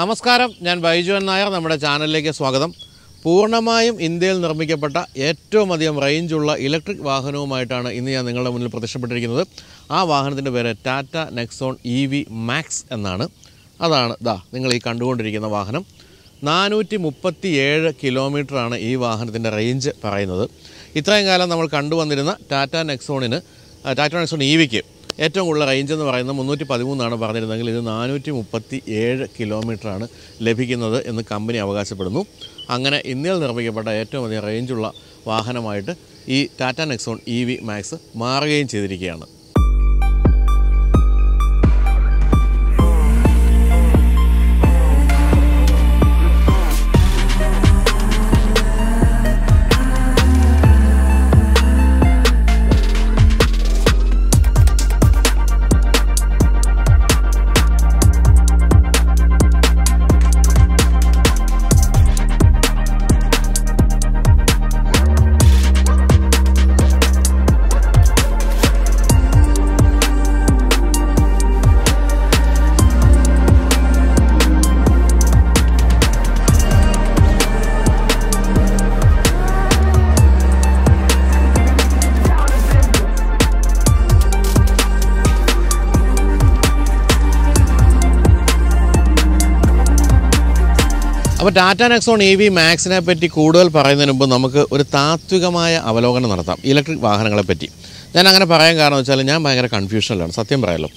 നമസ്കാരം ഞാൻ ബൈജു നായർ നമ്മുടെ ചാനലിലേക്ക് സ്വാഗതം പൂർണ്ണമായും ഇന്ത്യയിൽ നിർമ്മിക്കപ്പെട്ട ഏറ്റവും അധികം റേഞ്ചുള്ള ഇലക്ട്രിക് വാഹനവുമായിട്ടാണ് ഇന്ന് ഞാൻ നിങ്ങളുടെ മുന്നിൽ പ്രത്യക്ഷപ്പെട്ടിരിക്കുന്നത് ആ വാഹനത്തിൻ്റെ പേര് Tata Nexon E V Max എന്നാണ് അതാണ് ദാ നിങ്ങൾ ഈ കണ്ടുകൊണ്ടിരിക്കുന്ന വാഹനം നാനൂറ്റി മുപ്പത്തി ഏഴ് കിലോമീറ്ററാണ് ഈ വാഹനത്തിൻ്റെ റേഞ്ച് പറയുന്നത് ഇത്രയും കാലം നമ്മൾ കണ്ടുവന്നിരുന്ന ടാറ്റ നെക്സോണിന് ടാറ്റ നെക്സോൺ ഇ വിക്ക് ഏറ്റവും കൂടുതൽ റേഞ്ച് എന്ന് പറയുന്നത് മുന്നൂറ്റി പതിമൂന്നാണ് പറഞ്ഞിരുന്നെങ്കിൽ ഇത് നാനൂറ്റി മുപ്പത്തി ഏഴ് കിലോമീറ്ററാണ് ലഭിക്കുന്നത് എന്ന് കമ്പനി അവകാശപ്പെടുന്നു അങ്ങനെ ഇന്ത്യയിൽ നിർമ്മിക്കപ്പെട്ട ഏറ്റവും അധികം റേഞ്ചുള്ള വാഹനമായിട്ട് ഈ Tata Nexon E V Max മാറുകയും ചെയ്തിരിക്കുകയാണ് അപ്പോൾ ടാറ്റ നെക്സോൺ ഇ വി മാക്സിനെ പറ്റി കൂടുതൽ പറയുന്നതിന് മുമ്പ് നമുക്ക് ഒരു താത്വികമായ അവലോകനം നടത്താം ഇലക്ട്രിക് വാഹനങ്ങളെ പറ്റി ഞാൻ അങ്ങനെ പറയാൻ കാരണം വെച്ചാൽ ഞാൻ ഭയങ്കര കൺഫ്യൂഷനിലാണ് സത്യം പറയാലോ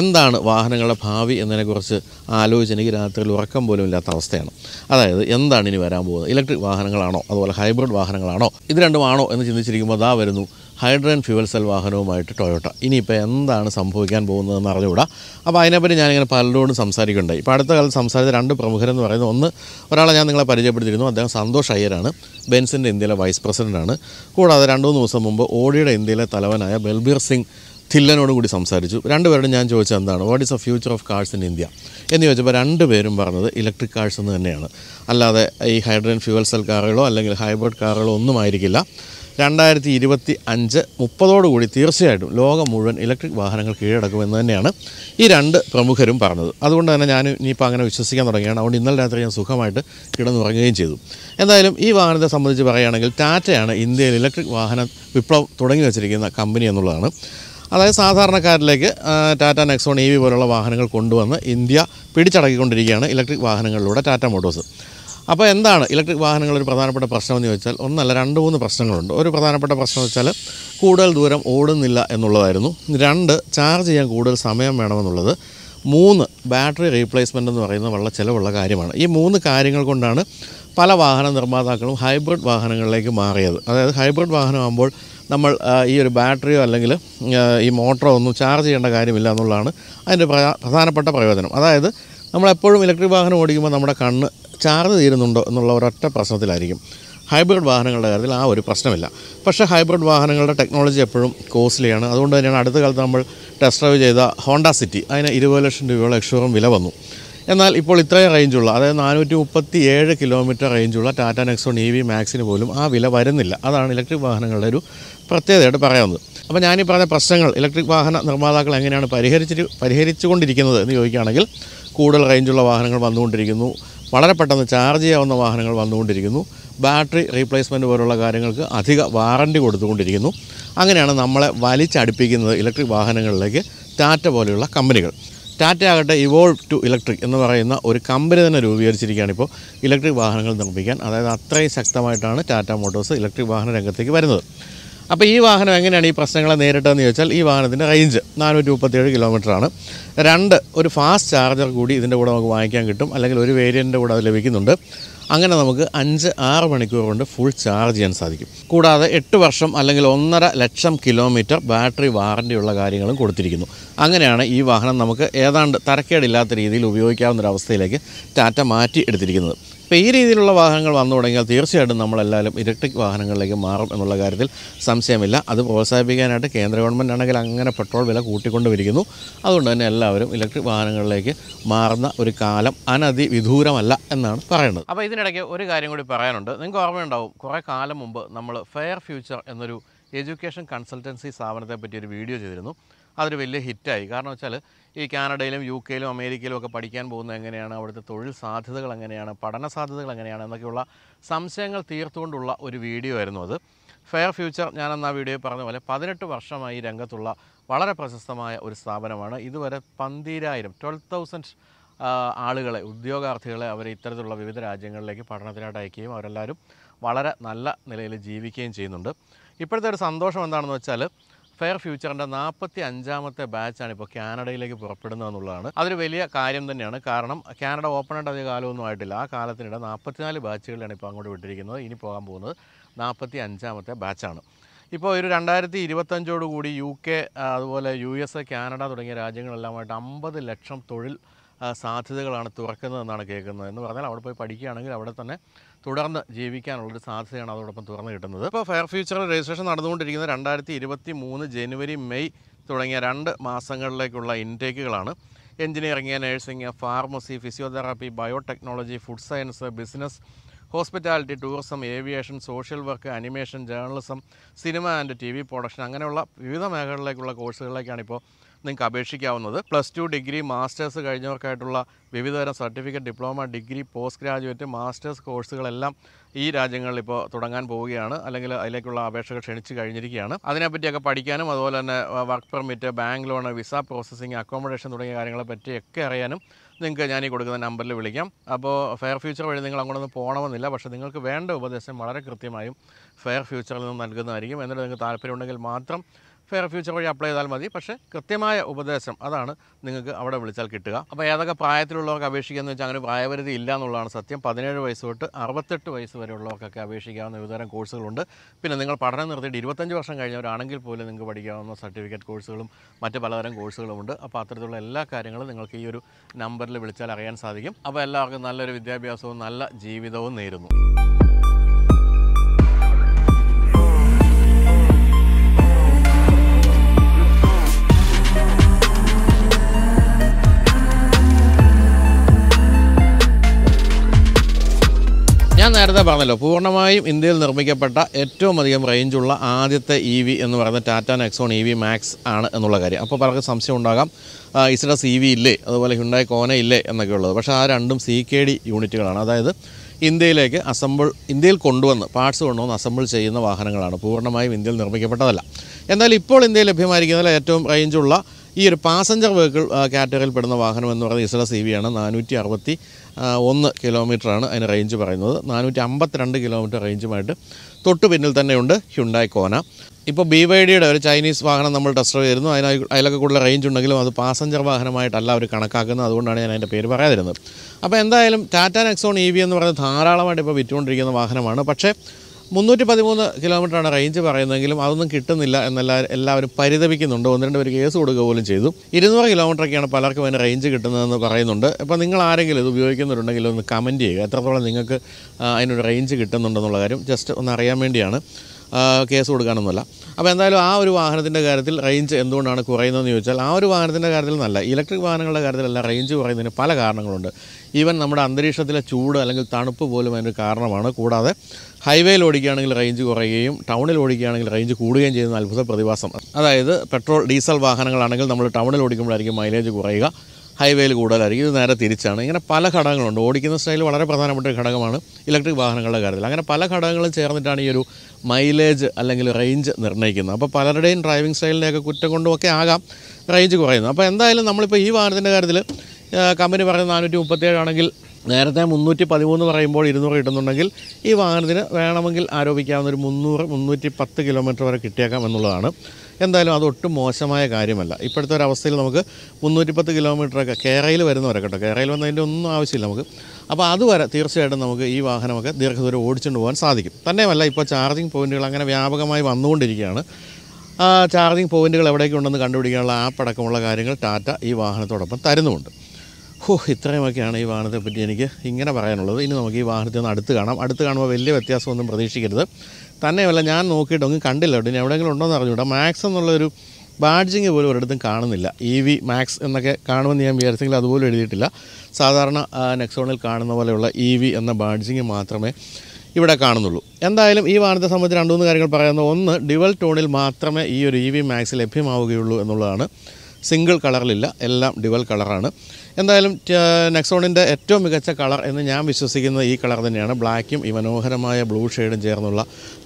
എന്താണ് വാഹനങ്ങളുടെ ഭാവി എന്നതിനെക്കുറിച്ച് ആലോചിച്ച് എനിക്ക് രാത്രിയിൽ ഉറക്കം പോലും ഇല്ലാത്ത അവസ്ഥയാണ് അതായത് എന്താണ് ഇനി വരാൻ പോകുന്നത് ഇലക്ട്രിക് വാഹനങ്ങളാണോ അതുപോലെ ഹൈബ്രിഡ് വാഹനങ്ങളാണോ ഇത് രണ്ടുമാണോ എന്ന് ചിന്തിച്ചിരിക്കുമ്പോൾ അതാ വരുന്നു ഹൈഡ്രൻ ഫ്യൂവൽ സെൽ വാഹനവുമായിട്ട് ടൊയോട്ട ഇനിയിപ്പോൾ എന്താണ് സംഭവിക്കാൻ പോകുന്നതെന്ന് അറിഞ്ഞുകൂടാ അപ്പോൾ അതിനെപ്പറ്റി ഞാനിങ്ങനെ പലരോടും സംസാരിക്കുന്നുണ്ട് ഇപ്പോൾ അടുത്ത കാലത്ത് സംസാരിച്ച രണ്ട് പ്രമുഖരെന്ന് പറയുന്നത് ഒന്ന് ഒരാളെ ഞാൻ നിങ്ങളെ പരിചയപ്പെടുത്തിയിരുന്നു അദ്ദേഹം സന്തോഷ് അയ്യരാണ് ബെൻസിൻ്റെ ഇന്ത്യയിലെ വൈസ് പ്രസിഡൻ്റാണ് കൂടാതെ രണ്ട് മൂന്ന് ദിവസം മുമ്പ് ഓഡിയുടെ ഇന്ത്യയിലെ തലവനായ ബൽബീർ സിംഗ് ധില്ലനോട് കൂടി സംസാരിച്ചു രണ്ടുപേരോടും ഞാൻ ചോദിച്ചത് എന്താണ് what is a future of cars in India എന്ന് ചോദിച്ചപ്പോൾ രണ്ടുപേരും പറഞ്ഞത് ഇലക്ട്രിക് കാഴ്സ് എന്ന് തന്നെയാണ് അല്ലാതെ ഈ ഹൈഡ്രജൻ ഫ്യൂവൽ സെൽ കാറുകളോ അല്ലെങ്കിൽ ഹൈബ്രിഡ് കാറുകളോ ഒന്നും ആയിരിക്കില്ല രണ്ടായിരത്തി ഇരുപത്തി അഞ്ച് മുപ്പതോടുകൂടി തീർച്ചയായിട്ടും ലോകം മുഴുവൻ ഇലക്ട്രിക് വാഹനങ്ങൾ കീഴടക്കുമെന്ന് തന്നെയാണ് ഈ രണ്ട് പ്രമുഖരും പറഞ്ഞത് അതുകൊണ്ട് തന്നെ ഞാൻ ഇനിയിപ്പോൾ അങ്ങനെ വിശ്വസിക്കാൻ തുടങ്ങിയാണ് അതുകൊണ്ട് ഇന്നലെ രാത്രി ഞാൻ സുഖമായിട്ട് കിടന്നുറങ്ങുകയും ചെയ്തു എന്തായാലും ഈ വാഹനത്തെ സംബന്ധിച്ച് പറയുകയാണെങ്കിൽ ടാറ്റയാണ് ഇന്ത്യയിൽ ഇലക്ട്രിക് വാഹന വിപ്ലവം തുടങ്ങി വെച്ചിരിക്കുന്ന കമ്പനി എന്നുള്ളതാണ് അതായത് സാധാരണക്കാരിലേക്ക് ടാറ്റ നെക്സോൺ ഇ വി പോലുള്ള വാഹനങ്ങൾ കൊണ്ടുവന്ന് ഇന്ത്യ പിടിച്ചടക്കിക്കൊണ്ടിരിക്കുകയാണ് ഇലക്ട്രിക് വാഹനങ്ങളിലൂടെ ടാറ്റ മോട്ടോഴ്സ് അപ്പോൾ എന്താണ് ഇലക്ട്രിക് വാഹനങ്ങൾ ഒരു പ്രധാനപ്പെട്ട എന്ന് ചോദിച്ചാൽ ഒന്നല്ല രണ്ട് മൂന്ന് പ്രശ്നങ്ങളുണ്ട് ഒരു പ്രധാനപ്പെട്ട പ്രശ്നം എന്ന് വെച്ചാൽ കൂടുതൽ ദൂരം ഓടുന്നില്ല എന്നുള്ളതായിരുന്നു രണ്ട് ചാർജ് ചെയ്യാൻ കൂടുതൽ സമയം വേണമെന്നുള്ളത് മൂന്ന് ബാറ്ററി റീപ്ലേസ്മെൻ്റ് എന്ന് പറയുന്നത് വളരെ ചിലവുള്ള കാര്യമാണ് ഈ മൂന്ന് കാര്യങ്ങൾ കൊണ്ടാണ് പല വാഹന നിർമ്മാതാക്കളും ഹൈബ്രിഡ് വാഹനങ്ങളിലേക്ക് മാറിയത് അതായത് ഹൈബ്രിഡ് വാഹനമാകുമ്പോൾ നമ്മൾ ഈ ഒരു ബാറ്ററിയോ അല്ലെങ്കിൽ ഈ മോട്ടറോ ഒന്നും ചാർജ് ചെയ്യേണ്ട കാര്യമില്ല എന്നുള്ളതാണ് അതിൻ്റെ പ്രധാനപ്പെട്ട പ്രയോജനം അതായത് നമ്മളെപ്പോഴും ഇലക്ട്രിക് വാഹനം ഓടിക്കുമ്പോൾ നമ്മുടെ കണ്ണ് ചാർജ് തീരുന്നുണ്ടോ എന്നുള്ള ഒരൊറ്റ പ്രശ്നത്തിലായിരിക്കും ഹൈബ്രിഡ് വാഹനങ്ങളുടെ കാര്യത്തിൽ ആ ഒരു പ്രശ്നമില്ല പക്ഷേ ഹൈബ്രിഡ് വാഹനങ്ങളുടെ ടെക്നോളജി എപ്പോഴും കോസ്റ്റ്ലിയാണ് അതുകൊണ്ട് തന്നെയാണ് അടുത്ത കാലത്ത് നമ്മൾ ടെസ്റ്റ് ഡ്രൈവ് ചെയ്ത ഹോണ്ട സിറ്റി അതിന് ഇരുപത് ലക്ഷം രൂപയോളം എക്ഷോറും വില വന്നു എന്നാൽ ഇപ്പോൾ ഇത്രയും റേഞ്ചുള്ള അതായത് നാനൂറ്റി മുപ്പത്തി ഏഴ് കിലോമീറ്റർ റേഞ്ചുള്ള Tata Nexon E e V മാക്സിന് പോലും ആ വില വരുന്നില്ല അതാണ് ഇലക്ട്രിക് വാഹനങ്ങളുടെ ഒരു പ്രത്യേകതയായിട്ട് പറയുന്നത് അപ്പോൾ ഞാനീ പറഞ്ഞ പ്രശ്നങ്ങൾ ഇലക്ട്രിക് വാഹന നിർമ്മാതാക്കൾ എങ്ങനെയാണ് പരിഹരിച്ചിട്ട് പരിഹരിച്ചുകൊണ്ടിരിക്കുന്നത് എന്ന് ചോദിക്കുകയാണെങ്കിൽ കൂടുതൽ റേഞ്ചുള്ള വാഹനങ്ങൾ വന്നുകൊണ്ടിരിക്കുന്നു വളരെ പെട്ടെന്ന് ചാർജ് ചെയ്യാവുന്ന വാഹനങ്ങൾ വന്നുകൊണ്ടിരിക്കുന്നു ബാറ്ററി റീപ്ലേസ്മെൻറ്റ് പോലുള്ള കാര്യങ്ങൾക്ക് അധിക വാറണ്ടി കൊടുത്തുകൊണ്ടിരിക്കുന്നു അങ്ങനെയാണ് നമ്മളെ വലിച്ചടുപ്പിക്കുന്നത് ഇലക്ട്രിക് വാഹനങ്ങളിലേക്ക് ടാറ്റ പോലെയുള്ള കമ്പനികൾ ടാറ്റ ആകട്ടെ ഇവോൾവ് ടു ഇലക്ട്രിക് എന്ന് പറയുന്ന ഒരു കമ്പനി തന്നെ രൂപീകരിച്ചിരിക്കുകയാണ് ഇപ്പോൾ ഇലക്ട്രിക് വാഹനങ്ങൾ നിർമ്മിക്കാൻ അതായത് അത്രയും ശക്തമായിട്ടാണ് ടാറ്റ മോട്ടോഴ്സ് ഇലക്ട്രിക് വാഹന രംഗത്തേക്ക് വരുന്നത് അപ്പോൾ ഈ വാഹനം എങ്ങനെയാണ് ഈ പ്രശ്നങ്ങളെ നേരിട്ടതെന്ന് ചോദിച്ചാൽ ഈ വാഹനത്തിൻ്റെ റേഞ്ച് നാനൂറ്റി മുപ്പത്തേഴ് കിലോമീറ്ററാണ് രണ്ട് ഒരു ഫാസ്റ്റ് ചാർജർ കൂടി ഇതിൻ്റെ കൂടെ നമുക്ക് വാങ്ങിക്കാൻ കിട്ടും അല്ലെങ്കിൽ ഒരു വേരിയൻ്റെ കൂടെ അത് ലഭിക്കുന്നുണ്ട് അങ്ങനെ നമുക്ക് അഞ്ച് ആറ് മണിക്കൂർ കൊണ്ട് ഫുൾ ചാർജ് ചെയ്യാൻ സാധിക്കും കൂടാതെ എട്ട് വർഷം അല്ലെങ്കിൽ ഒന്നര ലക്ഷം കിലോമീറ്റർ ബാറ്ററി വാറൻറ്റിയുള്ള കാര്യങ്ങളും കൊടുത്തിരിക്കുന്നു അങ്ങനെയാണ് ഈ വാഹനം നമുക്ക് ഏതാണ്ട് തരക്കേടില്ലാത്ത രീതിയിൽ ഉപയോഗിക്കാവുന്ന ഒരു അവസ്ഥയിലേക്ക് ടാറ്റ മാറ്റി എടുത്തിരിക്കുന്നത് ഈ രീതിയിലുള്ള വാഹനങ്ങൾ വന്നു തുടങ്ങിയാൽ തീർച്ചയായിട്ടും നമ്മളെല്ലാവരും ഇലക്ട്രിക് വാഹനങ്ങളിലേക്ക് മാറും എന്നുള്ള കാര്യത്തിൽ സംശയമില്ല അത് പ്രോത്സാഹിപ്പിക്കാനായിട്ട് കേന്ദ്ര ഗവൺമെൻറ് ആണെങ്കിൽ അങ്ങനെ പെട്രോൾ വില കൂട്ടിക്കൊണ്ട് അതുകൊണ്ട് തന്നെ എല്ലാവരും ഇലക്ട്രിക് വാഹനങ്ങളിലേക്ക് മാറുന്ന ഒരു കാലം അനതിവിദൂരമല്ല എന്നാണ് പറയുന്നത് അപ്പോൾ ഇതിനിടയ്ക്ക് ഒരു കാര്യം കൂടി പറയാനുണ്ട് നിങ്ങൾക്ക് ഓർമ്മയുണ്ടാവും കുറേ കാലം മുമ്പ് നമ്മൾ ഫെയർ ഫ്യൂച്ചർ എന്നൊരു എഡ്യൂക്കേഷൻ കൺസൾട്ടൻസി സ്ഥാപനത്തെ പറ്റി ഒരു വീഡിയോ ചെയ്തിരുന്നു അതൊരു വലിയ ഹിറ്റായി കാരണം വെച്ചാൽ ഈ കാനഡയിലും യു കെയിലും അമേരിക്കയിലും ഒക്കെ പഠിക്കാൻ പോകുന്നത് എങ്ങനെയാണ് അവിടുത്തെ തൊഴിൽ സാധ്യതകൾ എങ്ങനെയാണ് പഠന സാധ്യതകൾ എങ്ങനെയാണ് എന്നൊക്കെയുള്ള സംശയങ്ങൾ തീർത്തുകൊണ്ടുള്ള ഒരു വീഡിയോ ആയിരുന്നു അത് ഫെയർ ഫ്യൂച്ചർ ഞാനെന്ന് ആ വീഡിയോ പറഞ്ഞ പോലെ പതിനെട്ട് വർഷമായി രംഗത്തുള്ള വളരെ പ്രശസ്തമായ ഒരു സ്ഥാപനമാണ് ഇതുവരെ പന്തിരായിരം ട്വൽവ് തൗസൻഡ് ആളുകളെ ഉദ്യോഗാർത്ഥികളെ അവരെ ഇത്തരത്തിലുള്ള വിവിധ രാജ്യങ്ങളിലേക്ക് പഠനത്തിനായിട്ട് അയക്കുകയും അവരെല്ലാവരും വളരെ നല്ല നിലയിൽ ജീവിക്കുകയും ചെയ്യുന്നുണ്ട് ഇപ്പോഴത്തെ ഒരു സന്തോഷം എന്താണെന്ന് വെച്ചാൽ ഫെയർ ഫ്യൂച്ചറിൻ്റെ നാൽപ്പത്തി അഞ്ചാമത്തെ ബാച്ചാണ് ഇപ്പോൾ കാനഡയിലേക്ക് പുറപ്പെടുന്നതെന്നുള്ളതാണ് അതൊരു വലിയ കാര്യം തന്നെയാണ് കാരണം കാനഡ ഓപ്പൺ ആയിട്ട് അധികം കാലമൊന്നും ആയിട്ടില്ല ആ കാലത്തിനിടെ നാൽപ്പത്തിനാല് ബാച്ചുകളാണ് ഇപ്പോൾ അങ്ങോട്ട് വിട്ടിരിക്കുന്നത് ഇനി പോകാൻ പോകുന്നത് നാൽപ്പത്തി അഞ്ചാമത്തെ ബാച്ചാണ് ഇപ്പോൾ ഒരു രണ്ടായിരത്തി ഇരുപത്തഞ്ചോടുകൂടി യു കെ അതുപോലെ യു എസ് കാനഡ തുടങ്ങിയ രാജ്യങ്ങളെല്ലാമായിട്ട് അമ്പത് ലക്ഷം തൊഴിൽ സാധ്യതകളാണ് തുറക്കുന്നതെന്നാണ് കേൾക്കുന്നത് എന്ന് പറഞ്ഞാൽ അവിടെ പോയി പഠിക്കുകയാണെങ്കിൽ അവിടെ തന്നെ തുടർന്ന് ജീവിക്കാനുള്ളൊരു സാധ്യതയാണ് അതോടൊപ്പം തുറന്നു കിട്ടുന്നത് ഇപ്പോൾ ഫയർ ഫ്യൂച്ചർ രജിസ്ട്രേഷൻ നടന്നുകൊണ്ടിരിക്കുന്നത് രണ്ടായിരത്തി ഇരുപത്തി മൂന്ന് ജനുവരി മെയ് തുടങ്ങിയ രണ്ട് മാസങ്ങളിലേക്കുള്ള ഇൻടേക്കുകളാണ് engineering nursing pharmacy physiotherapy biotechnology food science business hospitality tourism aviation social work animation journalism cinema and T V production അങ്ങനെയുള്ള വിവിധ മേഖലകളിലേക്കുള്ള കോഴ്സുകളിലേക്കാണ് ഇപ്പോൾ നിങ്ങൾക്ക് അപേക്ഷിക്കാവുന്നത് പ്ലസ് ടു ഡിഗ്രി മാസ്റ്റേഴ്സ് കഴിഞ്ഞവർക്കായിട്ടുള്ള വിവിധതരം certificate diploma degree post graduate masters കോഴ്സുകളെല്ലാം ഈ രാജ്യങ്ങളിൽ ഇപ്പോൾ തുടങ്ങാൻ പോവുകയാണ് അല്ലെങ്കിൽ അതിലേക്കുള്ള അപേക്ഷകൾ ക്ഷണിച്ചു കഴിഞ്ഞിരിക്കുകയാണ് അതിനെപ്പറ്റിയൊക്കെ പഠിക്കാനും അതുപോലെ തന്നെ work permit bank loan visa processing accommodation തുടങ്ങിയ കാര്യങ്ങളെ പറ്റിയൊക്കെ അറിയാനും നിങ്ങൾക്ക് ഞാൻ ഈ കൊടുക്കുന്ന നമ്പറിൽ വിളിക്കാം അപ്പോൾ ഫെയർ ഫ്യൂച്ചർ വഴി നിങ്ങൾ അങ്ങോട്ടൊന്നും പോകണമെന്നില്ല പക്ഷേ നിങ്ങൾക്ക് വേണ്ട ഉപദേശം വളരെ കൃത്യമായും ഫെയർ ഫ്യൂച്ചറിൽ നിന്ന് നൽകുന്നതായിരിക്കും എന്നിട്ട് നിങ്ങൾക്ക് താല്പര്യമുണ്ടെങ്കിൽ മാത്രം ഫെയർ ഫ്യൂച്ചർ വഴി അപ്ലൈ ചെയ്താൽ മതി പക്ഷേ കൃത്യമായ ഉപദേശം അതാണ് നിങ്ങൾക്ക് അവിടെ വിളിച്ചാൽ കിട്ടുക അപ്പോൾ ഏതൊക്കെ പ്രായത്തിലുള്ളവർക്ക് എന്ന് വെച്ചാൽ അങ്ങനെ പ്രായപരിധി ഇല്ല എന്നുള്ളതാണ് സത്യം പതിനേഴ് വയസ്സ് തൊട്ട് അറുപത്തെട്ട് വയസ്സ് വരെയുള്ളവർക്കൊക്കെ അപേക്ഷിക്കാവുന്ന വിവിധതരം കോഴ്സുകളുണ്ട് പിന്നെ നിങ്ങൾ പഠനം നിർത്തിയിട്ട് ഇരുപത്തഞ്ച് വർഷം കഴിഞ്ഞവരാണെങ്കിൽ പോലും നിങ്ങൾക്ക് പഠിക്കാവുന്ന സർട്ടിഫിക്കറ്റ് കോഴ്സുകളും മറ്റ് പലതരം കോഴ്സുകളുമുണ്ട് അപ്പോൾ അത്തരത്തിലുള്ള എല്ലാ കാര്യങ്ങളും നിങ്ങൾക്ക് ഈ ഒരു നമ്പറിൽ വിളിച്ചാൽ അറിയാൻ സാധിക്കും അപ്പോൾ എല്ലാവർക്കും നല്ലൊരു വിദ്യാഭ്യാസവും നല്ല ജീവിതവും നേരുന്നു ഞാൻ നേരത്തെ പറഞ്ഞല്ലോ പൂർണ്ണമായും ഇന്ത്യയിൽ നിർമ്മിക്കപ്പെട്ട ഏറ്റവും അധികം റേഞ്ചുള്ള ആദ്യത്തെ ഇ e വി എന്ന് പറയുന്ന Tata Nexon E V Max ആണ് എന്നുള്ള കാര്യം അപ്പോൾ പലർക്കും സംശയം ഉണ്ടാകാം ഇസിഡസ് ഇ e വി ഇല്ലേ അതുപോലെ ഹുണ്ടായി കോന ഇല്ലേ എന്നൊക്കെ ഉള്ളത് പക്ഷേ ആ രണ്ടും സി കെ ഡി യൂണിറ്റുകളാണ് അതായത് ഇന്ത്യയിലേക്ക് അസംബിൾ ഇന്ത്യയിൽ കൊണ്ടുവന്ന് പാർട്സ് കൊണ്ടുവന്ന് അസംബിൾ ചെയ്യുന്ന വാഹനങ്ങളാണ് പൂർണ്ണമായും ഇന്ത്യയിൽ നിർമ്മിക്കപ്പെട്ടതല്ല എന്നാൽ ഇപ്പോൾ ഇന്ത്യയിൽ ലഭ്യമായിരിക്കുന്നതിൽ ഏറ്റവും റേഞ്ചുള്ള ഈ ഒരു പാസഞ്ചർ വെഹിക്കിൾ കാറ്റഗറിയിൽ പെടുന്ന വാഹനം എന്ന് പറയുന്നത് ഇസ്ര സി ആണ് നാനൂറ്റി അറുപത്തി ഒന്ന് കിലോമീറ്ററാണ് അതിന് റേഞ്ച് പറയുന്നത് നാനൂറ്റി അമ്പത്തിരണ്ട് കിലോമീറ്റർ റേഞ്ചുമായിട്ട് തൊട്ട് പിന്നിൽ തന്നെയുണ്ട് ഹ്യുണ്ടായി കോന ഇപ്പോൾ ബി വൈ ഡിയുടെ ഒരു ചൈനീസ് വാഹനം നമ്മൾ ടെസ്റ്റ് ചെയ്തിരുന്നു അതിന് അതിലൊക്കെ കൂടുതൽ റേഞ്ച് ഉണ്ടെങ്കിലും അത് പാസഞ്ചർ വാഹനമായിട്ടല്ല അവർ കണക്കാക്കുന്നത് അതുകൊണ്ടാണ് ഞാൻ അതിൻ്റെ പേര് പറയാതിരുന്നത് അപ്പോൾ എന്തായാലും ടാറ്റ നെക്സോൺ ഇ വി എന്ന് പറയുന്നത് ധാരാളമായിട്ട് ഇപ്പോൾ വിറ്റുകൊണ്ടിരിക്കുന്ന വാഹനമാണ് പക്ഷേ മുന്നൂറ്റി പതിമൂന്ന് കിലോമീറ്ററാണ് റേഞ്ച് പറയുന്നതെങ്കിലും അതൊന്നും കിട്ടുന്നില്ല എന്നെല്ലാവരും എല്ലാവരും പരിതപിക്കുന്നുണ്ട് ഒന്ന് രണ്ട് പേര് കേസ് കൊടുക്കുക പോലും ചെയ്തു ഇരുന്നൂറ് കിലോമീറ്ററൊക്കെയാണ് പലർക്കും അതിന് റേഞ്ച് കിട്ടുന്നതെന്ന് പറയുന്നുണ്ട് അപ്പോൾ നിങ്ങൾ ആരെങ്കിലും ഇത് ഉപയോഗിക്കുന്നുണ്ടെങ്കിൽ ഒന്ന് കമൻറ്റ് ചെയ്യുക എത്രത്തോളം നിങ്ങൾക്ക് അതിനൊരു റേഞ്ച് കിട്ടുന്നുണ്ടെന്നുള്ള കാര്യം ജസ്റ്റ് ഒന്ന് അറിയാൻ വേണ്ടിയാണ് കേസ് കൊടുക്കാനൊന്നുമല്ല അപ്പോൾ എന്തായാലും ആ ഒരു വാഹനത്തിൻ്റെ കാര്യത്തിൽ റേഞ്ച് എന്തുകൊണ്ടാണ് കുറയുന്നതെന്ന് ചോദിച്ചാൽ ആ ഒരു വാഹനത്തിൻ്റെ കാര്യത്തിൽ നല്ല ഇലക്ട്രിക് വാഹനങ്ങളുടെ കാര്യത്തിലല്ല റേഞ്ച് കുറയുന്നതിന് പല കാരണങ്ങളുണ്ട് ഈവൻ നമ്മുടെ അന്തരീക്ഷത്തിലെ ചൂട് അല്ലെങ്കിൽ തണുപ്പ് പോലും അതിന് കാരണമാണ് കൂടാതെ ഹൈവേയിൽ ഓടിക്കുകയാണെങ്കിൽ റേഞ്ച് കുറയുകയും ടൗണിൽ ഓടിക്കുകയാണെങ്കിൽ റേഞ്ച് കൂടുകയും ചെയ്യുന്ന അത്ഭുത പ്രതിഭാസം അതായത് പെട്രോൾ ഡീസൽ വാഹനങ്ങളാണെങ്കിൽ നമ്മൾ ടൗണിൽ ഓടിക്കുമ്പോഴായിരിക്കും മൈലേജ് കുറയുക ഹൈവേയിൽ കൂടുതലായിരിക്കും ഇത് നേരെ തിരിച്ചാണ് ഇങ്ങനെ പല ഘടകങ്ങളുണ്ട് ഓടിക്കുന്ന സ്റ്റൈൽ വളരെ പ്രധാനപ്പെട്ട ഒരു ഘടകമാണ് ഇലക്ട്രിക് വാഹനങ്ങളുടെ കാര്യത്തിൽ അങ്ങനെ പല ഘടകങ്ങളും ചേർന്നിട്ടാണ് ഈ ഒരു മൈലേജ് അല്ലെങ്കിൽ റേഞ്ച് നിർണ്ണയിക്കുന്നത് അപ്പോൾ പലരുടെയും ഡ്രൈവിംഗ് സ്റ്റൈലിനെയൊക്കെ കുറ്റം കൊണ്ടുമൊക്കെ ആകാം റേഞ്ച് കുറയുന്നത് അപ്പോൾ എന്തായാലും നമ്മളിപ്പോൾ ഈ വാഹനത്തിൻ്റെ കാര്യത്തിൽ കമ്പനി പറയുന്ന നാനൂറ്റി ആണെങ്കിൽ നേരത്തെ മുന്നൂറ്റി പതിമൂന്ന് പറയുമ്പോൾ ഇരുന്നൂറ് കിട്ടുന്നുണ്ടെങ്കിൽ ഈ വാഹനത്തിന് വേണമെങ്കിൽ ആരോപിക്കാവുന്ന ഒരു മുന്നൂറ് മുന്നൂറ്റി പത്ത് കിലോമീറ്റർ വരെ കിട്ടിയേക്കാം എന്നുള്ളതാണ് എന്തായാലും അതൊട്ടും മോശമായ കാര്യമല്ല ഇപ്പോഴത്തെ ഒരു അവസ്ഥയിൽ നമുക്ക് മുന്നൂറ്റിപ്പത്ത് കിലോമീറ്ററൊക്കെ കേരയിൽ വരെ കേട്ടോ കേരയിൽ വന്നതിൻ്റെ ഒന്നും ആവശ്യമില്ല നമുക്ക് അപ്പോൾ അതുവരെ തീർച്ചയായിട്ടും നമുക്ക് ഈ വാഹനമൊക്കെ ദീർഘദൂരം ഓടിച്ചുകൊണ്ട് പോകാൻ സാധിക്കും തന്നെയുമല്ല ഇപ്പോൾ ചാർജിങ് പോയിൻറ്റുകൾ അങ്ങനെ വ്യാപകമായി വന്നുകൊണ്ടിരിക്കുകയാണ് ചാർജിങ് പോയിൻറ്റുകൾ എവിടെയൊക്കെ ഉണ്ടെന്ന് കണ്ടുപിടിക്കാനുള്ള ആപ്പ് അടക്കമുള്ള കാര്യങ്ങൾ ടാറ്റ ഈ വാഹനത്തോടൊപ്പം തരുന്നുമുണ്ട് ഹോ ഇത്രയുമൊക്കെയാണ് ഈ വാഹനത്തെ പറ്റി എനിക്ക് ഇങ്ങനെ പറയാനുള്ളത് ഇനി നമുക്ക് ഈ വാഹനത്തിൽ നിന്ന് അടുത്ത് കാണാം അടുത്ത് കാണുമ്പോൾ വലിയ വ്യത്യാസമൊന്നും പ്രതീക്ഷിക്കരുത് തന്നെയല്ല ഞാൻ ഒന്നും കണ്ടില്ല കേട്ടോ ഇനി എവിടെയെങ്കിലും ഉണ്ടോയെന്ന് അറിഞ്ഞൂടാ മാക്സ് എന്നുള്ളൊരു ബാഡ്ജിങ് പോലും ഒരിടത്തും കാണുന്നില്ല ഇ വി മാക്സ് എന്നൊക്കെ കാണുമെന്ന് ഞാൻ വിചാരിച്ചെങ്കിൽ അതുപോലും എഴുതിയിട്ടില്ല സാധാരണ നെക്സോണിൽ കാണുന്ന പോലെയുള്ള ഇ e വി എന്ന ബാഡ്ജിങ് മാത്രമേ ഇവിടെ കാണുന്നുള്ളൂ എന്തായാലും ഈ വാഹനത്തെ സംബന്ധിച്ച് രണ്ട് മൂന്ന് കാര്യങ്ങൾ പറയുന്ന ഒന്ന് ഡിവൽ ടോണിൽ മാത്രമേ ഈ ഒരു ഇ വി മാക്സ് ലഭ്യമാവുകയുള്ളൂ എന്നുള്ളതാണ് സിംഗിൾ കളറിലില്ല എല്ലാം ഡിവൽ കളറാണ് എന്തായാലും നെക്സോണിൻ്റെ ഏറ്റവും മികച്ച കളർ എന്ന് ഞാൻ വിശ്വസിക്കുന്നത് ഈ കളർ തന്നെയാണ് ബ്ലാക്കും ഈ മനോഹരമായ ബ്ലൂ ഷെയ്ഡും ചേർന്നുള്ള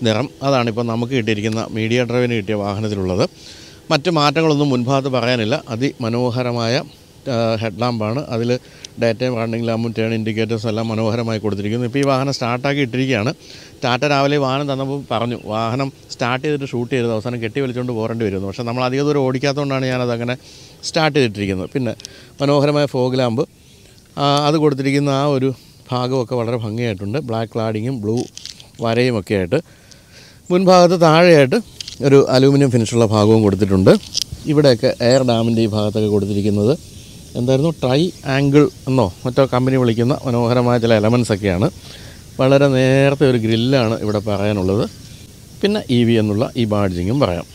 നിറം അതാണിപ്പോൾ നമുക്ക് കിട്ടിയിരിക്കുന്ന മീഡിയ ഡ്രൈവിന് കിട്ടിയ വാഹനത്തിലുള്ളത് മറ്റ് മാറ്റങ്ങളൊന്നും മുൻഭാഗത്ത് പറയാനില്ല അതിമനോഹരമായ ഹെഡ് ലാമ്പാണ് അതിൽ ഡേറ്റയും വാർണിംഗ് ലാമ്പും ടേൺ ഇൻഡിക്കേറ്റേഴ്സ് എല്ലാം മനോഹരമായി കൊടുത്തിരിക്കുന്നു ഇപ്പോൾ ഈ വാഹനം സ്റ്റാർട്ടാക്കി ഇട്ടിരിക്കുകയാണ് ടാറ്റ രാവിലെ വാഹനം തന്നപ്പോൾ പറഞ്ഞു വാഹനം സ്റ്റാർട്ട് ചെയ്തിട്ട് ഷൂട്ട് ചെയ്തത് അവസാനം കെട്ടി വലിച്ചുകൊണ്ട് പോരേണ്ടി വരുന്നു പക്ഷേ നമ്മൾ അധിക ദൂരം ഓടിക്കാത്തതുകൊണ്ടാണ് ഞാനതങ്ങനെ സ്റ്റാർട്ട് ചെയ്തിട്ടിരിക്കുന്നത് പിന്നെ മനോഹരമായ ഫോഗ് ലാമ്പ് അത് കൊടുത്തിരിക്കുന്ന ആ ഒരു ഭാഗമൊക്കെ വളരെ ഭംഗിയായിട്ടുണ്ട് ബ്ലാക്ക് ക്ലാഡിങ്ങും ബ്ലൂ ഒക്കെ ആയിട്ട് മുൻഭാഗത്ത് താഴെയായിട്ട് ഒരു അലൂമിനിയം ഫിനിഷുള്ള ഭാഗവും കൊടുത്തിട്ടുണ്ട് ഇവിടെയൊക്കെ എയർ ഡാമിൻ്റെ ഈ ഭാഗത്തൊക്കെ കൊടുത്തിരിക്കുന്നത് എന്തായിരുന്നു ട്രൈ ആംഗിൾ എന്നോ മറ്റോ കമ്പനി വിളിക്കുന്ന മനോഹരമായ ചില എലമെൻസ് ഒക്കെയാണ് വളരെ നേരത്തെ ഒരു ഗ്രില്ലാണ് ഇവിടെ പറയാനുള്ളത് പിന്നെ ഇ e വി എന്നുള്ള ഈ ബാഡ്ജിങ്ങും പറയാം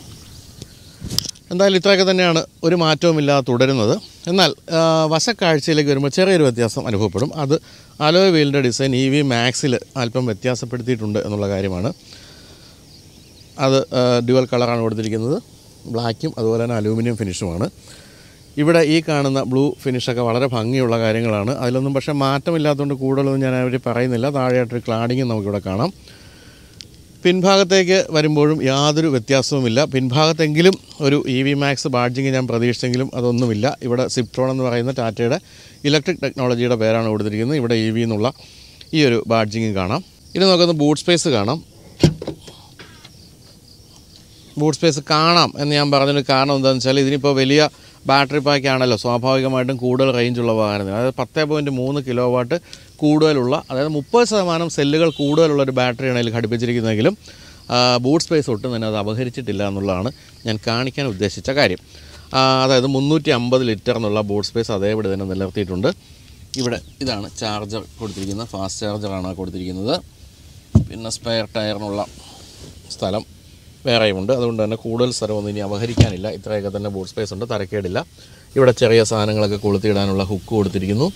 എന്തായാലും ഇത്രയൊക്കെ തന്നെയാണ് ഒരു ഇല്ലാതെ തുടരുന്നത് എന്നാൽ വശക്കാഴ്ചയിലേക്ക് വരുമ്പോൾ ചെറിയൊരു വ്യത്യാസം അനുഭവപ്പെടും അത് അലോയ് വീലിൻ്റെ ഡിസൈൻ ഇ വി മാക്സിൽ അല്പം വ്യത്യാസപ്പെടുത്തിയിട്ടുണ്ട് എന്നുള്ള കാര്യമാണ് അത് ഡ്യുവൽ കളറാണ് കൊടുത്തിരിക്കുന്നത് ബ്ലാക്കും അതുപോലെ തന്നെ അലൂമിനിയം ഫിനിഷുമാണ് ഇവിടെ ഈ കാണുന്ന ബ്ലൂ ഫിനിഷൊക്കെ വളരെ ഭംഗിയുള്ള കാര്യങ്ങളാണ് അതിലൊന്നും പക്ഷേ മാറ്റമില്ലാത്തതുകൊണ്ട് കൂടുതലൊന്നും ഞാൻ അവർ പറയുന്നില്ല താഴെയായിട്ടൊരു ക്ലാഡിങ് നമുക്കിവിടെ കാണാം പിൻഭാഗത്തേക്ക് വരുമ്പോഴും യാതൊരു വ്യത്യാസവുമില്ല പിൻഭാഗത്തെങ്കിലും ഒരു ഇ വി മാക്സ് ബാഡ്ജിങ് ഞാൻ പ്രതീക്ഷിച്ചെങ്കിലും അതൊന്നുമില്ല ഇവിടെ സിപ്ട്രോൺ എന്ന് പറയുന്ന ടാറ്റയുടെ ഇലക്ട്രിക് ടെക്നോളജിയുടെ പേരാണ് കൊടുത്തിരിക്കുന്നത് ഇവിടെ ഇ e വി എന്നുള്ള ഈ ഒരു ബാഡ്ജിങ് കാണാം ഇനി നമുക്കൊന്ന് ബൂട്ട് സ്പേസ് കാണാം ബൂട്ട് സ്പേസ് കാണാം എന്ന് ഞാൻ പറഞ്ഞൊരു കാരണം എന്താണെന്ന് വെച്ചാൽ ഇതിനിപ്പോൾ വലിയ ബാറ്ററി പാക്ക് ആണല്ലോ സ്വാഭാവികമായിട്ടും കൂടുതൽ റേഞ്ചുള്ള വാഹനത്തിന് അതായത് പത്ത് പോയിൻറ്റ് മൂന്ന് കിലോ വാട്ട് കൂടുതലുള്ള അതായത് മുപ്പത് ശതമാനം സെല്ലുകൾ കൂടുതലുള്ള ഒരു ബാറ്ററിയാണ് ഇതിൽ ഘടിപ്പിച്ചിരിക്കുന്നതെങ്കിലും ബൂട്ട് സ്പേസ് ഒട്ടും തന്നെ അത് അപഹരിച്ചിട്ടില്ല എന്നുള്ളതാണ് ഞാൻ കാണിക്കാൻ ഉദ്ദേശിച്ച കാര്യം അതായത് മുന്നൂറ്റി അമ്പത് ലിറ്റർ എന്നുള്ള ബൂട്ട് സ്പേസ് അതേപടി തന്നെ നിലനിർത്തിയിട്ടുണ്ട് ഇവിടെ ഇതാണ് ചാർജർ കൊടുത്തിരിക്കുന്നത് ഫാസ്റ്റ് ചാർജറാണ് കൊടുത്തിരിക്കുന്നത് പിന്നെ സ്പെയർ ടയറിനുള്ള സ്ഥലം വേറെയുമുണ്ട് അതുകൊണ്ട് തന്നെ കൂടുതൽ സ്ഥലമൊന്നും ഇനി അപഹരിക്കാനില്ല ഇത്രയൊക്കെ തന്നെ ബോർഡ് സ്പേസ് ഉണ്ട് തരക്കേടില്ല ഇവിടെ ചെറിയ സാധനങ്ങളൊക്കെ കൊളുത്തിയിടാനുള്ള ഹുക്ക് കൊടുത്തിരിക്കുന്നു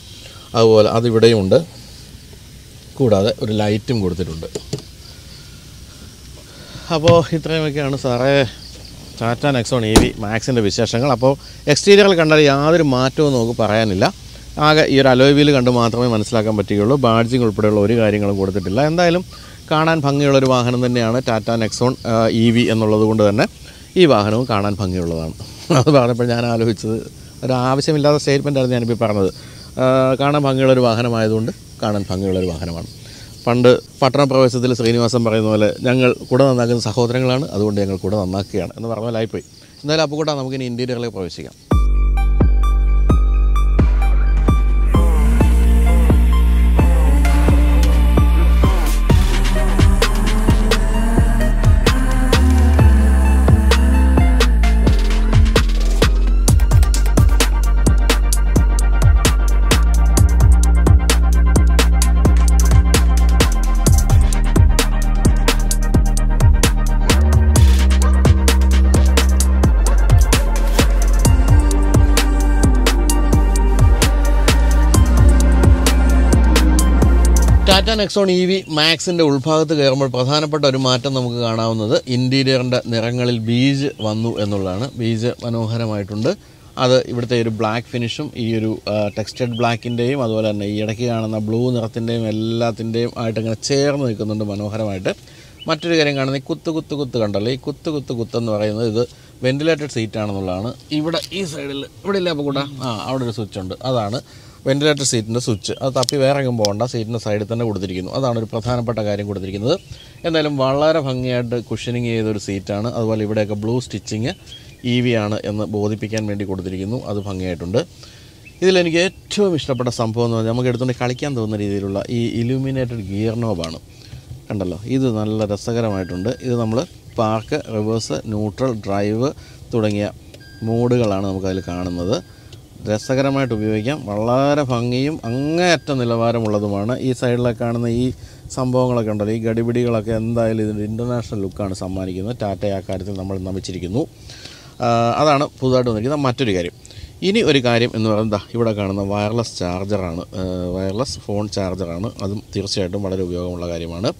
അതുപോലെ ഉണ്ട് കൂടാതെ ഒരു ലൈറ്റും കൊടുത്തിട്ടുണ്ട് അപ്പോൾ ഇത്രയുമൊക്കെയാണ് സാറേ ടാറ്റ നെക്സോൺ ഇ വി മാക്സിൻ്റെ വിശേഷങ്ങൾ അപ്പോൾ എക്സ്റ്റീരിയറിൽ കണ്ടാൽ യാതൊരു മാറ്റവും നമുക്ക് പറയാനില്ല ആകെ ഈ ഒരു അലോയ് വീൽ കണ്ട് മാത്രമേ മനസ്സിലാക്കാൻ പറ്റുകയുള്ളൂ ബാഡ്ജിങ് ഉൾപ്പെടെയുള്ള ഒരു കാര്യങ്ങളും കൊടുത്തിട്ടില്ല എന്തായാലും കാണാൻ ഭംഗിയുള്ളൊരു വാഹനം തന്നെയാണ് Tata Nexon E V e എന്നുള്ളത് കൊണ്ട് തന്നെ ഈ വാഹനവും കാണാൻ ഭംഗിയുള്ളതാണ് അത് പറഞ്ഞപ്പോൾ ഞാൻ ആലോചിച്ചത് ഒരു ആവശ്യമില്ലാത്ത സ്റ്റേറ്റ്മെൻറ്റാണ് ഞാനിപ്പോൾ പറഞ്ഞത് കാണാൻ ഭംഗിയുള്ളൊരു വാഹനമായതുകൊണ്ട് കാണാൻ ഭംഗിയുള്ളൊരു വാഹനമാണ് പണ്ട് പട്ടണപ്രവേശത്തിൽ ശ്രീനിവാസം പറയുന്ന പോലെ ഞങ്ങൾ കൂടെ നന്നാക്കുന്ന സഹോദരങ്ങളാണ് അതുകൊണ്ട് ഞങ്ങൾ കൂടെ നന്നാക്കുകയാണ് എന്ന് പറഞ്ഞ എന്നാലും എന്തായാലും അപ്പോൾ കൂടെ നമുക്കിനി ഇൻറ്റീരിയറിലേക്ക് പ്രവേശിക്കാം നെക്സോൺ ഇ വി മാക്സിൻ്റെ ഉൾഭാഗത്ത് കയറുമ്പോൾ പ്രധാനപ്പെട്ട ഒരു മാറ്റം നമുക്ക് കാണാവുന്നത് ഇൻറ്റീരിയറിൻ്റെ നിറങ്ങളിൽ ബീജ് വന്നു എന്നുള്ളതാണ് ബീജ് മനോഹരമായിട്ടുണ്ട് അത് ഇവിടുത്തെ ഒരു ബ്ലാക്ക് ഫിനിഷും ഈ ഒരു ടെക്സ്റ്റഡ് ബ്ലാക്കിൻ്റെയും അതുപോലെ തന്നെ ഈ ഇടയ്ക്ക് കാണുന്ന ബ്ലൂ നിറത്തിൻ്റെയും എല്ലാത്തിൻ്റെയും ആയിട്ട് ഇങ്ങനെ ചേർന്ന് നിൽക്കുന്നുണ്ട് മനോഹരമായിട്ട് മറ്റൊരു കാര്യം കാണുന്നത് ഈ കുത്ത് കുത്ത് കുത്ത് കണ്ടല്ലോ ഈ കുത്ത് കുത്ത് കുത്ത് എന്ന് പറയുന്നത് ഇത് വെൻറ്റിലേറ്റഡ് സീറ്റ് ആണെന്നുള്ളതാണ് ഇവിടെ ഈ സൈഡിൽ ഇവിടെ ഇല്ല അപ്പോൾ കൂട്ടാ ആ അവിടെ ഒരു സ്വിച്ച് ഉണ്ട് അതാണ് വെന്റിലേറ്റർ സീറ്റിൻ്റെ സ്വിച്ച് അത് തപ്പി വേറെ എങ്ങും പോകണ്ട സീറ്റിൻ്റെ സൈഡിൽ തന്നെ കൊടുത്തിരിക്കുന്നു അതാണ് ഒരു പ്രധാനപ്പെട്ട കാര്യം കൊടുത്തിരിക്കുന്നത് എന്തായാലും വളരെ ഭംഗിയായിട്ട് കുഷനിങ് ചെയ്തൊരു സീറ്റാണ് അതുപോലെ ഇവിടെയൊക്കെ ബ്ലൂ സ്റ്റിച്ചിങ് ഇ വി ആണ് എന്ന് ബോധിപ്പിക്കാൻ വേണ്ടി കൊടുത്തിരിക്കുന്നു അത് ഭംഗിയായിട്ടുണ്ട് ഇതിലെനിക്ക് ഏറ്റവും ഇഷ്ടപ്പെട്ട സംഭവം എന്ന് പറഞ്ഞാൽ നമുക്ക് എടുത്തുകൊണ്ട് കളിക്കാൻ തോന്നുന്ന രീതിയിലുള്ള ഈ ഇലൂമിനേറ്റഡ് ഗിയർ നോബാണ് കണ്ടല്ലോ ഇത് നല്ല രസകരമായിട്ടുണ്ട് ഇത് നമ്മൾ പാർക്ക് റിവേഴ്സ് ന്യൂട്രൽ ഡ്രൈവ് തുടങ്ങിയ മോഡുകളാണ് നമുക്കതിൽ കാണുന്നത് രസകരമായിട്ട് ഉപയോഗിക്കാം വളരെ ഭംഗിയും അങ്ങേയറ്റ നിലവാരമുള്ളതുമാണ് ഈ സൈഡിലെ കാണുന്ന ഈ സംഭവങ്ങളൊക്കെ ഉണ്ടല്ലോ ഈ ഗടിപിടികളൊക്കെ എന്തായാലും ഇതിൻ്റെ ഇൻ്റർനാഷണൽ ലുക്കാണ് സമ്മാനിക്കുന്നത് ടാറ്റ ആ കാര്യത്തിൽ നമ്മൾ നമിച്ചിരിക്കുന്നു അതാണ് പുതുതായിട്ട് വന്നിരിക്കുന്ന മറ്റൊരു കാര്യം ഇനി ഒരു കാര്യം എന്ന് പറയുന്നത് ഇവിടെ കാണുന്ന വയർലെസ് ചാർജറാണ് വയർലെസ് ഫോൺ ചാർജറാണ് അതും തീർച്ചയായിട്ടും വളരെ ഉപയോഗമുള്ള കാര്യമാണ്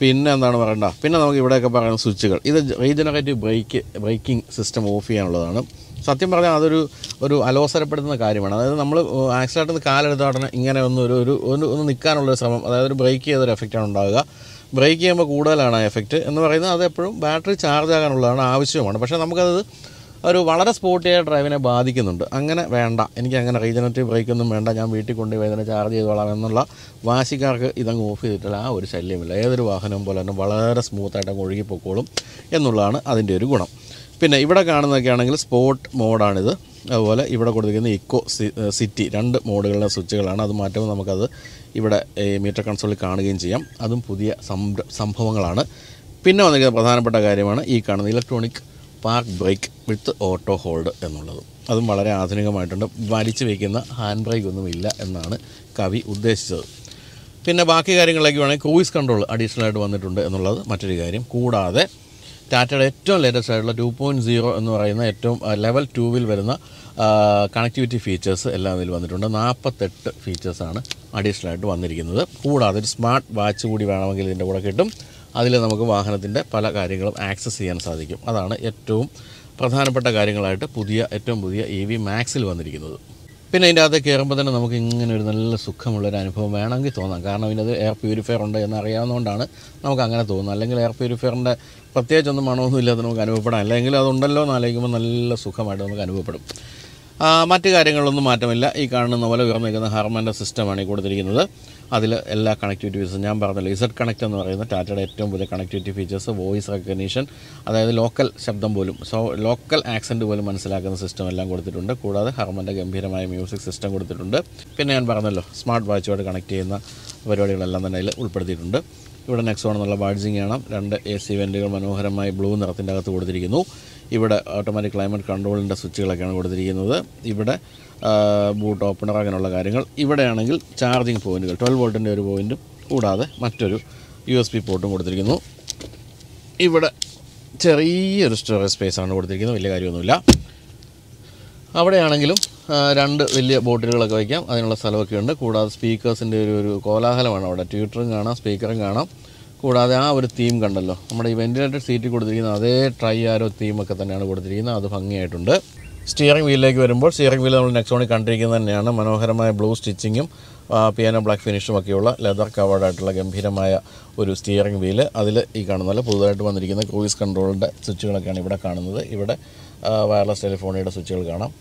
പിന്നെ എന്താണ് പറയണ്ട പിന്നെ നമുക്ക് ഇവിടെയൊക്കെ പറയുന്ന സ്വിച്ചുകൾ ഇത് regenerative brake braking system off ചെയ്യാനുള്ളതാണ് സത്യം പറഞ്ഞാൽ അതൊരു ഒരു അലോസരപ്പെടുത്തുന്ന കാര്യമാണ് അതായത് നമ്മൾ ആക്സിഡൻറ്റിൽ നിന്ന് കാലെടുത്ത ഉടനെ ഇങ്ങനെ ഒന്ന് ഒരു ഒരു ഒന്ന് നിൽക്കാനുള്ളൊരു ശ്രമം അതായത് ഒരു ബ്രേക്ക് ചെയ്തൊരു എഫക്റ്റാണ് ഉണ്ടാവുക ബ്രേക്ക് ചെയ്യുമ്പോൾ കൂടുതലാണ് ആ എഫക്റ്റ് എന്ന് പറയുന്നത് അത് എപ്പോഴും ബാറ്ററി ചാർജ് ആകാനുള്ളതാണ് ആവശ്യമാണ് പക്ഷേ നമുക്കത് ഒരു വളരെ സ്പോട്ടിയായ ഡ്രൈവിനെ ബാധിക്കുന്നുണ്ട് അങ്ങനെ വേണ്ട എനിക്ക് അങ്ങനെ റീജനറ്റീവ് ബ്രേക്കൊന്നും വേണ്ട ഞാൻ വീട്ടിൽ കൊണ്ടുപോയി അതിനെ ചാർജ് ചെയ്തോളാം എന്നുള്ള വാശിക്കാർക്ക് ഇതങ്ങ് ഓഫ് ചെയ്തിട്ടില്ല ആ ഒരു ശല്യമില്ല ഏതൊരു വാഹനവും പോലെ തന്നെ വളരെ സ്മൂത്തായിട്ട് അങ്ങ് ഒഴുകിപ്പോക്കോളും എന്നുള്ളതാണ് അതിൻ്റെ ഒരു ഗുണം പിന്നെ ഇവിടെ കാണുന്നതൊക്കെ ആണെങ്കിൽ സ്പോട്ട് മോഡാണിത് അതുപോലെ ഇവിടെ കൊടുത്തിരിക്കുന്ന ഇക്കോ സിറ്റി രണ്ട് മോഡുകളുടെ സ്വിച്ചുകളാണ് അത് മാറ്റുമ്പോൾ നമുക്കത് ഇവിടെ മീറ്റർ കൺസോളിൽ കാണുകയും ചെയ്യാം അതും പുതിയ സംഭവങ്ങളാണ് പിന്നെ വന്നിരിക്കുന്ന പ്രധാനപ്പെട്ട കാര്യമാണ് ഈ കാണുന്ന electronic park brake with auto hold എന്നുള്ളത് അതും വളരെ ആധുനികമായിട്ടുണ്ട് വലിച്ചു വയ്ക്കുന്ന ഹാൻഡ് ബ്രേക്ക് ഒന്നുമില്ല എന്നാണ് കവി ഉദ്ദേശിച്ചത് പിന്നെ ബാക്കി കാര്യങ്ങളിലേക്ക് വേണമെങ്കിൽ ക്രൂയിസ് കൺട്രോൾ അഡീഷണലായിട്ട് ആയിട്ട് വന്നിട്ടുണ്ട് എന്നുള്ളത് മറ്റൊരു കാര്യം കൂടാതെ ടാറ്റയുടെ ഏറ്റവും ലേറ്റസ്റ്റ് ആയിട്ടുള്ള ടു പോയിൻറ്റ് സീറോ എന്ന് പറയുന്ന ഏറ്റവും ലെവൽ ടൂവിൽ വരുന്ന കണക്ടിവിറ്റി ഫീച്ചേഴ്സ് എല്ലാം ഇതിൽ വന്നിട്ടുണ്ട് നാൽപ്പത്തെട്ട് ഫീച്ചേഴ്സാണ് അഡീഷണൽ ആയിട്ട് വന്നിരിക്കുന്നത് കൂടാതെ ഒരു സ്മാർട്ട് വാച്ച് കൂടി വേണമെങ്കിൽ ഇതിൻ്റെ കൂടെ കിട്ടും അതിൽ നമുക്ക് വാഹനത്തിൻ്റെ പല കാര്യങ്ങളും ആക്സസ് ചെയ്യാൻ സാധിക്കും അതാണ് ഏറ്റവും പ്രധാനപ്പെട്ട കാര്യങ്ങളായിട്ട് പുതിയ ഏറ്റവും പുതിയ ഇ വി മാക്സിൽ വന്നിരിക്കുന്നത് പിന്നെ അതിൻ്റെ അകത്ത് കയറുമ്പോൾ തന്നെ നമുക്ക് ഇങ്ങനെ ഒരു നല്ല സുഖമുള്ളൊരു അനുഭവം വേണമെങ്കിൽ തോന്നാം കാരണം ഇതിനത് എയർ പ്യൂരിഫയർ ഉണ്ട് എന്ന് അറിയാവുന്നതുകൊണ്ടാണ് നമുക്ക് അങ്ങനെ തോന്നുന്നത് അല്ലെങ്കിൽ എയർ പ്യൂരിഫയറിൻ്റെ പ്രത്യേകിച്ചൊന്നും മണമൊന്നും ഇല്ലാതെ നമുക്ക് അനുഭവപ്പെടാം അല്ലെങ്കിൽ അതുണ്ടല്ലോ എന്ന് ആലോചിക്കുമ്പോൾ നല്ല സുഖമായിട്ട് നമുക്ക് അനുഭവപ്പെടും മറ്റ് കാര്യങ്ങളൊന്നും മാറ്റമില്ല ഈ കാണുന്ന പോലെ ഉയർന്നു നിൽക്കുന്ന ഹർമാൻ്റെ സിസ്റ്റമാണ് ഈ കൊടുത്തിരിക്കുന്നത് അതിൽ എല്ലാ കണക്ടിവിറ്റി ഫീച്ചേഴ്സും ഞാൻ പറഞ്ഞല്ലോ ഇസഡ് കണക്റ്റ് എന്ന് പറയുന്ന ടാറ്റയുടെ ഏറ്റവും പുതിയ കണക്ടിവിറ്റി ഫീച്ചേഴ്സ് വോയിസ് റെക്കഗ്നീഷൻ അതായത് ലോക്കൽ ശബ്ദം പോലും സോ ലോക്കൽ ആക്സൻറ്റ് പോലും മനസ്സിലാക്കുന്ന സിസ്റ്റം എല്ലാം കൊടുത്തിട്ടുണ്ട് കൂടാതെ ഹർമൻ്റെ ഗംഭീരമായ മ്യൂസിക് സിസ്റ്റം കൊടുത്തിട്ടുണ്ട് പിന്നെ ഞാൻ പറഞ്ഞല്ലോ സ്മാർട്ട് വാച്ചുമായിട്ട് കണക്ട് ചെയ്യുന്ന പരിപാടികളെല്ലാം തന്നെ അതിൽ ഉൾപ്പെടുത്തിയിട്ടുണ്ട് ഇവിടെ നെക്സോൺ എന്നുള്ള ബാഡ്ജിങ് ആണ് രണ്ട് എ സി വെൻറ്റുകൾ മനോഹരമായി ബ്ലൂ നിറത്തിൻ്റെ അകത്ത് കൊടുത്തിരിക്കുന്നു ഇവിടെ ഓട്ടോമാറ്റിക് ക്ലൈമറ്റ് കൺട്രോളിൻ്റെ സ്വിച്ചുകളൊക്കെയാണ് കൊടുത്തിരിക്കുന്നത് ഇവിടെ ബൂട്ട് ഓപ്പണർ അങ്ങനെയുള്ള കാര്യങ്ങൾ ഇവിടെയാണെങ്കിൽ ചാർജിങ് പോയിൻറ്റുകൾ ട്വൽവ് വോൾട്ടിൻ്റെ ഒരു പോയിൻറ്റും കൂടാതെ മറ്റൊരു യു എസ് പി പോർട്ടും കൊടുത്തിരിക്കുന്നു ഇവിടെ ചെറിയൊരു സ്റ്റോറേജ് സ്പേസാണ് കൊടുത്തിരിക്കുന്നത് വലിയ കാര്യമൊന്നുമില്ല അവിടെയാണെങ്കിലും രണ്ട് വലിയ ബോട്ടിലുകളൊക്കെ വയ്ക്കാം അതിനുള്ള സ്ഥലമൊക്കെ ഉണ്ട് കൂടാതെ സ്പീക്കേഴ്സിൻ്റെ ഒരു ഒരു കോലാഹലമാണ് അവിടെ ട്യൂട്ടറും കാണാം സ്പീക്കറും കാണാം കൂടാതെ ആ ഒരു തീം കണ്ടല്ലോ നമ്മുടെ ഈ വെൻറ്റിലേറ്റഡ് സീറ്റിൽ കൊടുത്തിരിക്കുന്ന അതേ ട്രൈ ആരോ തീമൊക്കെ തന്നെയാണ് കൊടുത്തിരിക്കുന്നത് അത് ഭംഗിയായിട്ടുണ്ട് സ്റ്റിയറിംഗ് വീലിലേക്ക് വരുമ്പോൾ സ്റ്റിയറിംഗ് വീൽ നമ്മൾ നെക്സോണിൽ കണ്ടിരിക്കുന്നത് തന്നെയാണ് മനോഹരമായ ബ്ലൂ സ്റ്റിച്ചിങ്ങും പിയാനോ ബ്ലാക്ക് ഫിനിഷും ഒക്കെയുള്ള ലെതർ കവേഡായിട്ടുള്ള ആയിട്ടുള്ള ഗംഭീരമായ ഒരു സ്റ്റിയറിംഗ് വീല് അതിൽ ഈ കാണുന്ന പുതുതായിട്ട് വന്നിരിക്കുന്ന ക്രൂയിസ് കൺട്രോളിൻ്റെ സ്വിച്ചുകളൊക്കെയാണ് ഇവിടെ കാണുന്നത് ഇവിടെ വയർലെസ് ടെലിഫോണിയുടെ സ്വിച്ചുകൾ കാണാം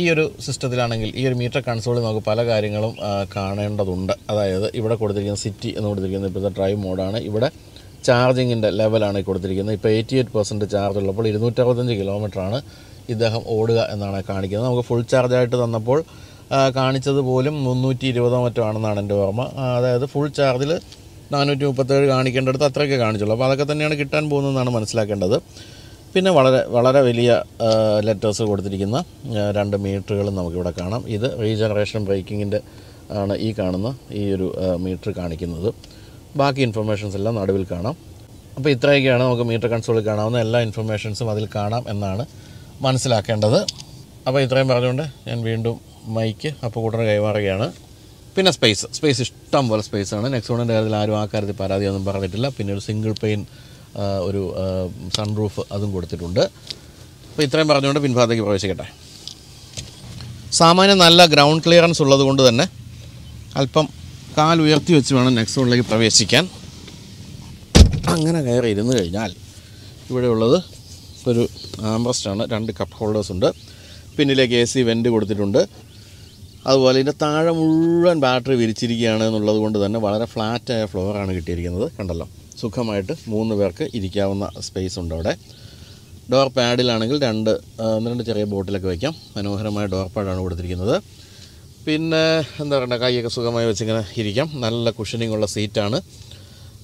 ഈ ഒരു സിസ്റ്റത്തിലാണെങ്കിൽ ഈ ഒരു മീറ്റർ കൺസോളിൽ നമുക്ക് പല കാര്യങ്ങളും കാണേണ്ടതുണ്ട് അതായത് ഇവിടെ കൊടുത്തിരിക്കുന്ന സിറ്റി എന്ന് കൊടുത്തിരിക്കുന്ന ഇപ്പോഴത്തെ ഡ്രൈവ് മോഡാണ് ഇവിടെ ചാർജിങ്ങിൻ്റെ ലെവലാണ് കൊടുത്തിരിക്കുന്നത് ഇപ്പോൾ എയ്റ്റി എയ്റ്റ് പെർസെൻറ്റ് ചാർജ് ഉള്ളപ്പോൾ ഇരുന്നൂറ്ററുപത്തഞ്ച് കിലോമീറ്ററാണ് ഇദ്ദേഹം ഓടുക എന്നാണ് കാണിക്കുന്നത് നമുക്ക് ഫുൾ ചാർജായിട്ട് തന്നപ്പോൾ കാണിച്ചത് പോലും മുന്നൂറ്റി ഇരുപതോ മറ്റോ ആണെന്നാണ് എൻ്റെ ഓർമ്മ അതായത് ഫുൾ ചാർജിൽ നാനൂറ്റി മുപ്പത്തേഴ് കാണിക്കേണ്ടടുത്ത് അത്രയൊക്കെ കാണിച്ചുള്ളൂ അപ്പോൾ അതൊക്കെ തന്നെയാണ് കിട്ടാൻ പോകുന്നതെന്നാണ് മനസ്സിലാക്കേണ്ടത് പിന്നെ വളരെ വളരെ വലിയ ലെറ്റേഴ്സ് കൊടുത്തിരിക്കുന്ന രണ്ട് മീറ്ററുകളും നമുക്കിവിടെ കാണാം ഇത് റീജനറേഷൻ ബ്രേക്കിങ്ങിൻ്റെ ആണ് ഈ കാണുന്ന ഈ ഒരു മീറ്റർ കാണിക്കുന്നത് ബാക്കി ഇൻഫർമേഷൻസ് എല്ലാം നടുവിൽ കാണാം അപ്പോൾ ഇത്രയൊക്കെയാണ് നമുക്ക് മീറ്റർ കൺസോളിൽ കാണാവുന്ന എല്ലാ ഇൻഫർമേഷൻസും അതിൽ കാണാം എന്നാണ് മനസ്സിലാക്കേണ്ടത് അപ്പോൾ ഇത്രയും പറഞ്ഞുകൊണ്ട് ഞാൻ വീണ്ടും മൈക്ക് അപ്പോൾ കൂട്ടർ കൈമാറുകയാണ് പിന്നെ സ്പേസ് സ്പേസ് ഇഷ്ടം പോലെ സ്പേസ് നെക്സ്റ്റ് നെക്സോണിൻ്റെ കാര്യത്തിൽ ആരും ആ കാര്യത്തിൽ പരാതിയൊന്നും പറഞ്ഞിട്ടില്ല പിന്നെ ഒരു സിംഗിൾ പെയിൻ ഒരു സൺറൂഫ് അതും കൊടുത്തിട്ടുണ്ട് അപ്പോൾ ഇത്രയും പറഞ്ഞുകൊണ്ട് പിൻഭാഗത്തേക്ക് പ്രവേശിക്കട്ടെ സാമാന്യം നല്ല ഗ്രൗണ്ട് ക്ലിയറൻസ് ഉള്ളത് കൊണ്ട് തന്നെ അല്പം കാൽ ഉയർത്തി വെച്ച് വേണം നെക്സ്റ്റ് റോഡിലേക്ക് പ്രവേശിക്കാൻ അങ്ങനെ കയറി ഇരുന്ന് കഴിഞ്ഞാൽ ഇവിടെയുള്ളത് ഒരു ആംബ്രസ്റ്റാണ് രണ്ട് കപ്പ് ഹോൾഡേഴ്സ് ഉണ്ട് പിന്നിലേക്ക് എ സി വെൻറ്റ് കൊടുത്തിട്ടുണ്ട് അതുപോലെ ഇതിൻ്റെ താഴെ മുഴുവൻ ബാറ്ററി വിരിച്ചിരിക്കുകയാണ് എന്നുള്ളത് കൊണ്ട് തന്നെ വളരെ ഫ്ലാറ്റായ ഫ്ലോറാണ് കിട്ടിയിരിക്കുന്നത് കണ്ടല്ലോ സുഖമായിട്ട് മൂന്ന് പേർക്ക് ഇരിക്കാവുന്ന സ്പേസ് ഉണ്ട് അവിടെ ഡോർ പാഡിലാണെങ്കിൽ രണ്ട് രണ്ട് ചെറിയ ബോട്ടിലൊക്കെ വയ്ക്കാം മനോഹരമായ ഡോർ പാഡാണ് കൊടുത്തിരിക്കുന്നത് പിന്നെ എന്താ പറയുക കൈയൊക്കെ സുഖമായി വെച്ചിങ്ങനെ ഇരിക്കാം നല്ല കുഷനിങ് ഉള്ള സീറ്റാണ്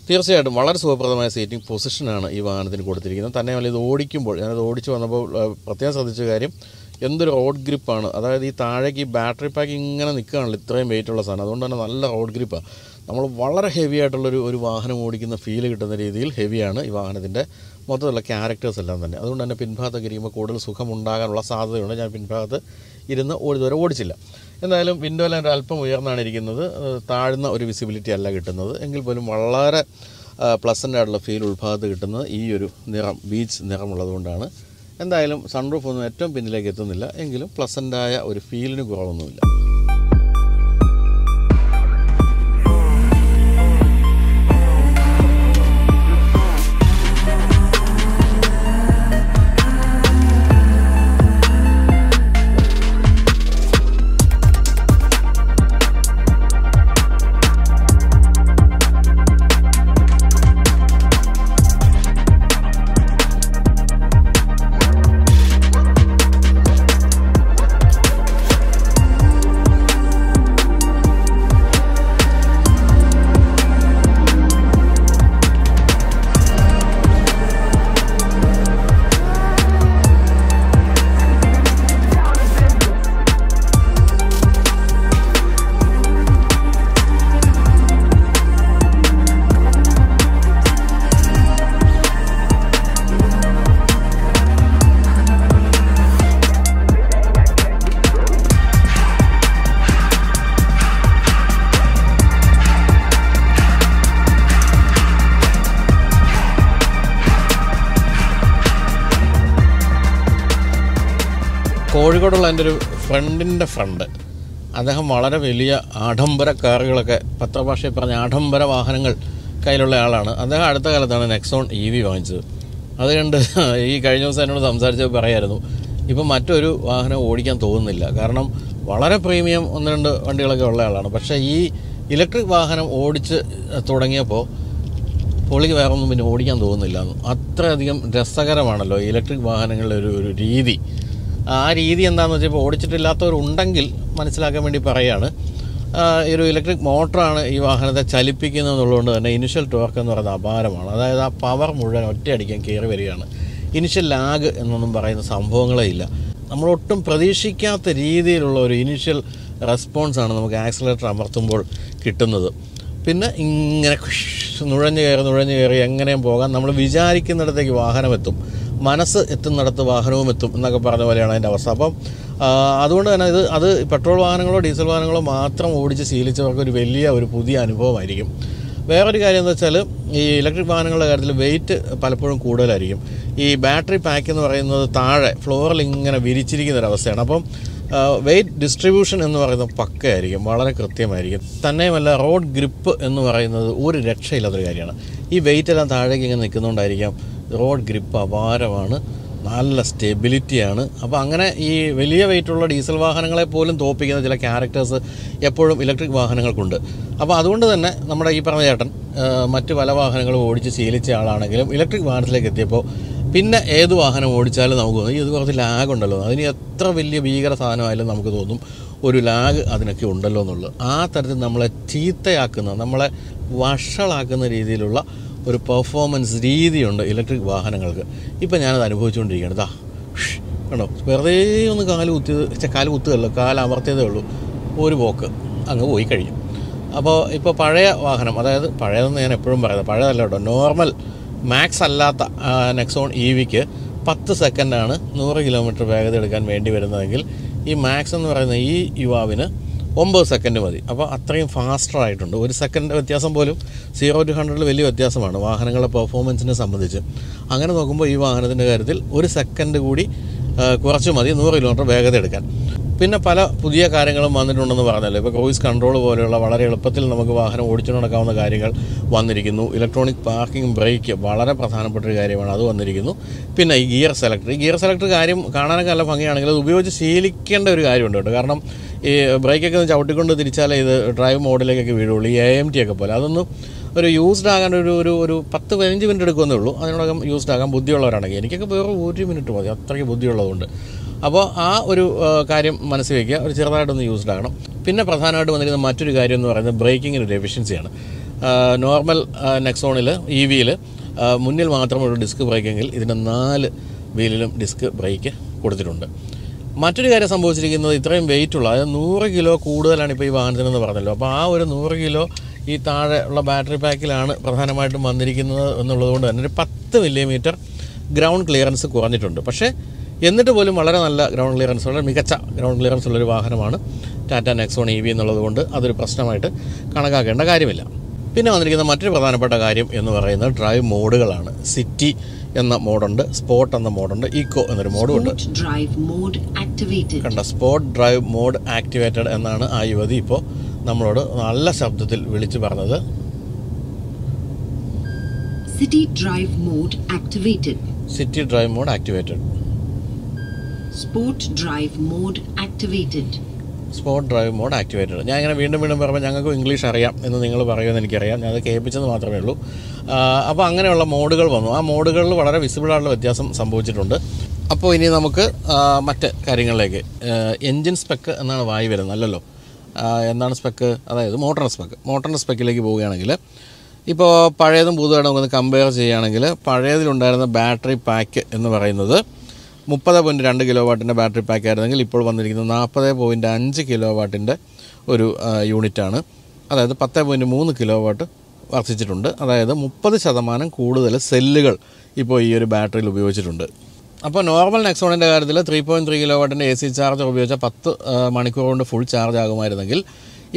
തീർച്ചയായിട്ടും വളരെ സുഖപ്രദമായ സീറ്റിംഗ് പൊസിഷനാണ് ഈ വാഹനത്തിന് കൊടുത്തിരിക്കുന്നത് തന്നെ ഇത് ഓടിക്കുമ്പോൾ ഞാനത് ഓടിച്ചു വന്നപ്പോൾ പ്രത്യേകം ശ്രദ്ധിച്ച കാര്യം എന്തൊരു റോഡ് ഗ്രിപ്പാണ് അതായത് ഈ താഴേക്ക് ഈ ബാറ്ററി പാക്ക് ഇങ്ങനെ നിൽക്കുകയാണല്ലോ ഇത്രയും വെയിറ്റുള്ള സാധനം അതുകൊണ്ട് തന്നെ നല്ല റോഡ് ഗ്രിപ്പാണ് നമ്മൾ വളരെ ഹെവി ആയിട്ടുള്ളൊരു ഒരു വാഹനം ഓടിക്കുന്ന ഫീൽ കിട്ടുന്ന രീതിയിൽ ഹെവിയാണ് ഈ വാഹനത്തിൻ്റെ മൊത്തത്തിലുള്ള ക്യാരക്ടേഴ്സ് എല്ലാം തന്നെ അതുകൊണ്ട് തന്നെ പിൻഭാഗത്ത് കിരിയുമ്പോൾ കൂടുതൽ സുഖമുണ്ടാകാനുള്ള സാധ്യതയുണ്ട് ഞാൻ പിൻഭാഗത്ത് ഇരുന്ന് ഓടിതുവരെ ഓടിച്ചില്ല എന്തായാലും വിൻഡോ ലൈൻ അല്പം ഉയർന്നാണ് ഇരിക്കുന്നത് താഴ്ന്ന ഒരു വിസിബിലിറ്റി അല്ല കിട്ടുന്നത് എങ്കിൽ പോലും വളരെ പ്ലസൻ്റ് ആയിട്ടുള്ള ഫീൽ ഉൾഭാഗത്ത് കിട്ടുന്നത് ഈ ഒരു നിറം ബീച്ച് നിറമുള്ളതുകൊണ്ടാണ് എന്തായാലും സൺറൂഫ് ഒന്നും ഏറ്റവും പിന്നിലേക്ക് എത്തുന്നില്ല എങ്കിലും പ്ലസൻ്റായ ഒരു ഫീലിന് കുറവൊന്നുമില്ല കോഴിക്കോടുള്ള എൻ്റെ ഒരു ഫ്രണ്ടിൻ്റെ ഫ്രണ്ട് അദ്ദേഹം വളരെ വലിയ ആഡംബര കാറുകളൊക്കെ പത്രഭാഷയിൽ പറഞ്ഞ ആഡംബര വാഹനങ്ങൾ കയ്യിലുള്ള ആളാണ് അദ്ദേഹം അടുത്ത കാലത്താണ് നെക്സോൺ ഇ വി വാങ്ങിച്ചത് അത് കണ്ട് ഈ കഴിഞ്ഞ ദിവസം എന്നോട് സംസാരിച്ചപ്പോൾ പറയായിരുന്നു ഇപ്പം മറ്റൊരു വാഹനം ഓടിക്കാൻ തോന്നുന്നില്ല കാരണം വളരെ പ്രീമിയം ഒന്ന് രണ്ട് വണ്ടികളൊക്കെ ഉള്ള ആളാണ് പക്ഷേ ഈ ഇലക്ട്രിക് വാഹനം ഓടിച്ച് തുടങ്ങിയപ്പോൾ പുള്ളിക്ക് വേറെ ഒന്നും പിന്നെ ഓടിക്കാൻ തോന്നുന്നില്ല അത്രയധികം രസകരമാണല്ലോ ഇലക്ട്രിക് വാഹനങ്ങളുടെ ഒരു ഒരു രീതി ആ രീതി എന്താണെന്ന് വെച്ചാൽ ഇപ്പോൾ ഓടിച്ചിട്ടില്ലാത്തവരുണ്ടെങ്കിൽ മനസ്സിലാക്കാൻ വേണ്ടി ഈ ഒരു ഇലക്ട്രിക് മോട്ടറാണ് ഈ വാഹനത്തെ ചലിപ്പിക്കുന്നത് എന്നുള്ളതുകൊണ്ട് തന്നെ ഇനിഷ്യൽ ടോർക്ക് എന്ന് പറയുന്നത് അപാരമാണ് അതായത് ആ പവർ മുഴുവൻ ഒറ്റയടിക്കാൻ കയറി വരികയാണ് ഇനിഷ്യൽ ലാഗ് എന്നൊന്നും പറയുന്ന സംഭവങ്ങളേ ഇല്ല നമ്മളൊട്ടും പ്രതീക്ഷിക്കാത്ത രീതിയിലുള്ള ഒരു ഇനിഷ്യൽ റെസ്പോൺസാണ് നമുക്ക് ആക്സിലേറ്റർ അമർത്തുമ്പോൾ കിട്ടുന്നത് പിന്നെ ഇങ്ങനെ നുഴഞ്ഞു കയറി നുഴഞ്ഞു കയറി എങ്ങനെയും പോകാം നമ്മൾ വിചാരിക്കുന്നിടത്തേക്ക് വാഹനം എത്തും മനസ്സ് എത്തുന്നിടത്ത് വാഹനവും എത്തും എന്നൊക്കെ പറഞ്ഞ പോലെയാണ് അതിൻ്റെ അവസ്ഥ അപ്പം അതുകൊണ്ട് തന്നെ ഇത് അത് പെട്രോൾ വാഹനങ്ങളോ ഡീസൽ വാഹനങ്ങളോ മാത്രം ഓടിച്ച് ശീലിച്ചവർക്ക് ഒരു വലിയ ഒരു പുതിയ അനുഭവമായിരിക്കും വേറൊരു കാര്യം എന്താ വെച്ചാൽ ഈ ഇലക്ട്രിക് വാഹനങ്ങളുടെ കാര്യത്തിൽ വെയിറ്റ് പലപ്പോഴും കൂടുതലായിരിക്കും ഈ ബാറ്ററി പാക്ക് എന്ന് പറയുന്നത് താഴെ ഫ്ലോറിൽ ഇങ്ങനെ വിരിച്ചിരിക്കുന്ന ഒരു അവസ്ഥയാണ് അപ്പം വെയിറ്റ് ഡിസ്ട്രിബ്യൂഷൻ എന്ന് പറയുന്നത് പക്കയായിരിക്കും വളരെ കൃത്യമായിരിക്കും തന്നെയുമല്ല റോഡ് ഗ്രിപ്പ് എന്ന് പറയുന്നത് ഒരു രക്ഷയില്ലാത്തൊരു കാര്യമാണ് ഈ വെയിറ്റ് എല്ലാം താഴേക്ക് ഇങ്ങനെ നിൽക്കുന്നുണ്ടായിരിക്കാം റോഡ് ഗ്രിപ്പ് അപാരമാണ് നല്ല സ്റ്റെബിലിറ്റിയാണ് അപ്പോൾ അങ്ങനെ ഈ വലിയ വെയിറ്റുള്ള ഡീസൽ വാഹനങ്ങളെ പോലും തോപ്പിക്കുന്ന ചില ക്യാരക്ടേഴ്സ് എപ്പോഴും ഇലക്ട്രിക് വാഹനങ്ങൾക്കുണ്ട് അപ്പോൾ അതുകൊണ്ട് തന്നെ നമ്മുടെ ഈ പറഞ്ഞ ചേട്ടൻ മറ്റ് പല വാഹനങ്ങളും ഓടിച്ച് ശീലിച്ച ആളാണെങ്കിലും ഇലക്ട്രിക് വാഹനത്തിലേക്ക് എത്തിയപ്പോൾ പിന്നെ ഏത് വാഹനം ഓടിച്ചാലും നമുക്ക് തോന്നും ഇത് കുറച്ച് ലാഗ് ഉണ്ടല്ലോ അതിന് എത്ര വലിയ ഭീകര സാധനമായാലും നമുക്ക് തോന്നും ഒരു ലാഗ് അതിനൊക്കെ ഉണ്ടല്ലോ എന്നുള്ളത് ആ തരത്തിൽ നമ്മളെ ചീത്തയാക്കുന്ന നമ്മളെ വഷളാക്കുന്ന രീതിയിലുള്ള ഒരു പെർഫോമൻസ് രീതിയുണ്ട് ഇലക്ട്രിക് വാഹനങ്ങൾക്ക് ഇപ്പം ഞാനത് അനുഭവിച്ചുകൊണ്ടിരിക്കുകയാണ് താ കണ്ടോ വെറുതെ ഒന്ന് കാല് കുത്തി കാല് കുത്തുകയല്ലോ കാല് അമർത്തിയതേ ഉള്ളൂ ഒരു പോക്ക് അങ്ങ് പോയി കഴിഞ്ഞു അപ്പോൾ ഇപ്പോൾ പഴയ വാഹനം അതായത് പഴയതെന്ന് ഞാൻ എപ്പോഴും പറയുന്നത് പഴയതല്ല കേട്ടോ നോർമൽ മാക്സ് അല്ലാത്ത നെക്സോൺ ഇ വിക്ക് പത്ത് സെക്കൻഡാണ് നൂറ് കിലോമീറ്റർ വേഗത എടുക്കാൻ വേണ്ടി വരുന്നതെങ്കിൽ ഈ മാക്സ് എന്ന് പറയുന്ന ഈ യുവാവിന് ഒമ്പത് സെക്കൻഡ് മതി അപ്പോൾ അത്രയും ഫാസ്റ്ററായിട്ടുണ്ട് ഒരു സെക്കൻഡ് വ്യത്യാസം പോലും സീറോ ടു ഹൺഡ്രഡിൽ വലിയ വ്യത്യാസമാണ് വാഹനങ്ങളുടെ പെർഫോമൻസിനെ സംബന്ധിച്ച് അങ്ങനെ നോക്കുമ്പോൾ ഈ വാഹനത്തിൻ്റെ കാര്യത്തിൽ ഒരു സെക്കൻഡ് കൂടി കുറച്ച് മതി നൂറ് കിലോമീറ്റർ വേഗത എടുക്കാൻ പിന്നെ പല പുതിയ കാര്യങ്ങളും വന്നിട്ടുണ്ടെന്ന് പറഞ്ഞല്ലോ ഇപ്പോൾ ക്രൂയിസ് കൺട്രോൾ പോലെയുള്ള വളരെ എളുപ്പത്തിൽ നമുക്ക് വാഹനം ഓടിച്ചു നടക്കാവുന്ന കാര്യങ്ങൾ വന്നിരിക്കുന്നു ഇലക്ട്രോണിക് പാർക്കിംഗ് ബ്രേക്ക് വളരെ പ്രധാനപ്പെട്ട ഒരു കാര്യമാണ് അത് വന്നിരിക്കുന്നു പിന്നെ ഈ ഗിയർ സെലക്ടർ ഈ ഗിയർ സെലക്ടർ കാര്യം കാണാനൊക്കെ നല്ല ഭംഗിയാണെങ്കിൽ അത് ഉപയോഗിച്ച് ശീലിക്കേണ്ട ഒരു കാര്യമുണ്ട് കേട്ടോ കാരണം ഈ ബ്രേക്കൊക്കെ ഒന്ന് ചവിട്ടിക്കൊണ്ട് തിരിച്ചാലേ ഇത് ഡ്രൈവ് മോഡിലേക്കൊക്കെ വീഴുള്ളൂ ഈ എ എം ടി ഒക്കെ പോലെ അതൊന്നും ഒരു യൂസ്ഡ് ആകാൻ ഒരു ഒരു ഒരു പത്ത് പതിനഞ്ച് മിനിറ്റ് എടുക്കുമെന്നേ ഉള്ളൂ അതിനോടകം യൂസ്ഡ് ആകാൻ ബുദ്ധിയുള്ളവരാണെങ്കിൽ എനിക്കൊക്കെ വേറെ ഒരു മിനിറ്റ് മതി അത്രയ്ക്ക് ബുദ്ധിയുള്ളതുകൊണ്ട് അപ്പോൾ ആ ഒരു കാര്യം മനസ്സിൽ വയ്ക്കുക ഒരു ചെറുതായിട്ടൊന്ന് യൂസ്ഡ് ആകണം പിന്നെ പ്രധാനമായിട്ട് വന്നിരുന്ന മറ്റൊരു കാര്യം എന്ന് പറയുന്നത് ബ്രേക്കിങ്ങിന് ഒരു എഫിഷ്യൻസിയാണ് നോർമൽ നെക്സോണിൽ ഇ വിയിൽ മുന്നിൽ മാത്രമുള്ള ഡിസ്ക് ബ്രേക്കെങ്കിൽ ഇതിൻ്റെ നാല് വീലിലും ഡിസ്ക് ബ്രേക്ക് കൊടുത്തിട്ടുണ്ട് മറ്റൊരു കാര്യം സംഭവിച്ചിരിക്കുന്നത് ഇത്രയും വെയിറ്റ് ഉള്ള അതായത് നൂറ് കിലോ കൂടുതലാണ് ഇപ്പോൾ ഈ വാഹനത്തിനെന്ന് പറഞ്ഞല്ലോ അപ്പോൾ ആ ഒരു നൂറ് കിലോ ഈ താഴെ ഉള്ള ബാറ്ററി പാക്കിലാണ് പ്രധാനമായിട്ടും വന്നിരിക്കുന്നത് എന്നുള്ളതുകൊണ്ട് തന്നെ ഒരു പത്ത് മില്ലിമീറ്റർ ഗ്രൗണ്ട് ക്ലിയറൻസ് കുറഞ്ഞിട്ടുണ്ട് പക്ഷേ എന്നിട്ട് പോലും വളരെ നല്ല ഗ്രൗണ്ട് ക്ലിയറൻസ് ഉള്ള മികച്ച ഗ്രൗണ്ട് ക്ലിയറൻസ് ഉള്ളൊരു വാഹനമാണ് Tata Nexon E e V എന്നുള്ളതുകൊണ്ട് അതൊരു പ്രശ്നമായിട്ട് കണക്കാക്കേണ്ട കാര്യമില്ല പിന്നെ വന്നിരിക്കുന്ന മറ്റൊരു പ്രധാനപ്പെട്ട കാര്യം എന്ന് പറയുന്നത് ഡ്രൈവ് മോഡുകളാണ് സിറ്റി എന്ന മോഡുണ്ട് സ്പോട്ട് എന്ന മോഡുണ്ട് ഈക്കോ എന്നൊരു മോഡും ഉണ്ട് കണ്ട സ്പോട്ട് ഡ്രൈവ് മോഡ് ആക്ടിവേറ്റഡ് എന്നാണ് ആ യുവതി ഇപ്പോൾ നമ്മളോട് നല്ല ശബ്ദത്തിൽ വിളിച്ചു പറഞ്ഞത് city drive mode activated city drive mode activated sport drive mode activated sport drive mode activated ഞാൻ ഇങ്ങനെ വീണ്ടും വീണ്ടും പറയുമ്പോൾ ഞങ്ങൾക്കും ഇംഗ്ലീഷ് അറിയാം എന്ന് നിങ്ങൾ പറയുമെന്ന് എനിക്കറിയാം ഞാൻ അത് കേൾപ്പിച്ചെന്ന് മാത്രമേ ഉള്ളൂ അപ്പോൾ അങ്ങനെയുള്ള മോഡുകൾ വന്നു ആ മോഡുകളിൽ വളരെ വിസിബിളായിട്ടുള്ള വ്യത്യാസം സംഭവിച്ചിട്ടുണ്ട് അപ്പോൾ ഇനി നമുക്ക് മറ്റ് കാര്യങ്ങളിലേക്ക് എൻജിൻ സ്പെക്ക് എന്നാണ് വായി വരുന്നത് അല്ലല്ലോ എന്താണ് സ്പെക്ക് അതായത് മോട്ടറിൻ്റെ സ്പെക്ക് മോട്ടറിൻ്റെ സ്പെക്കിലേക്ക് പോവുകയാണെങ്കിൽ ഇപ്പോൾ പഴയതും പുതുതായിട്ട് നമുക്കൊന്ന് കമ്പയർ ചെയ്യുകയാണെങ്കിൽ പഴയതിലുണ്ടായിരുന്ന ബാറ്ററി പാക്ക് എന്ന് പറയുന്നത് മുപ്പത് പോയിൻറ്റ് രണ്ട് കിലോ വാട്ടിൻ്റെ ബാറ്ററി പാക്ക് ആയിരുന്നെങ്കിൽ ഇപ്പോൾ വന്നിരിക്കുന്നത് നാൽപ്പത് പോയിൻറ്റ് അഞ്ച് കിലോ വാട്ടിൻ്റെ ഒരു യൂണിറ്റാണ് അതായത് പത്ത് പോയിൻറ്റ് മൂന്ന് കിലോ വാട്ട് വർദ്ധിച്ചിട്ടുണ്ട് അതായത് മുപ്പത് ശതമാനം കൂടുതൽ സെല്ലുകൾ ഇപ്പോൾ ഈ ഒരു ബാറ്ററിയിൽ ഉപയോഗിച്ചിട്ടുണ്ട് അപ്പോൾ നോർമൽ നെക്സോണിൻ്റെ കാര്യത്തിൽ ത്രീ പോയിൻറ്റ് ത്രീ കിലോ വാട്ടിൻ്റെ എ സി ചാർജർ ഉപയോഗിച്ചാൽ പത്ത് മണിക്കൂർ കൊണ്ട് ഫുൾ ചാർജ് ആകുമായിരുന്നെങ്കിൽ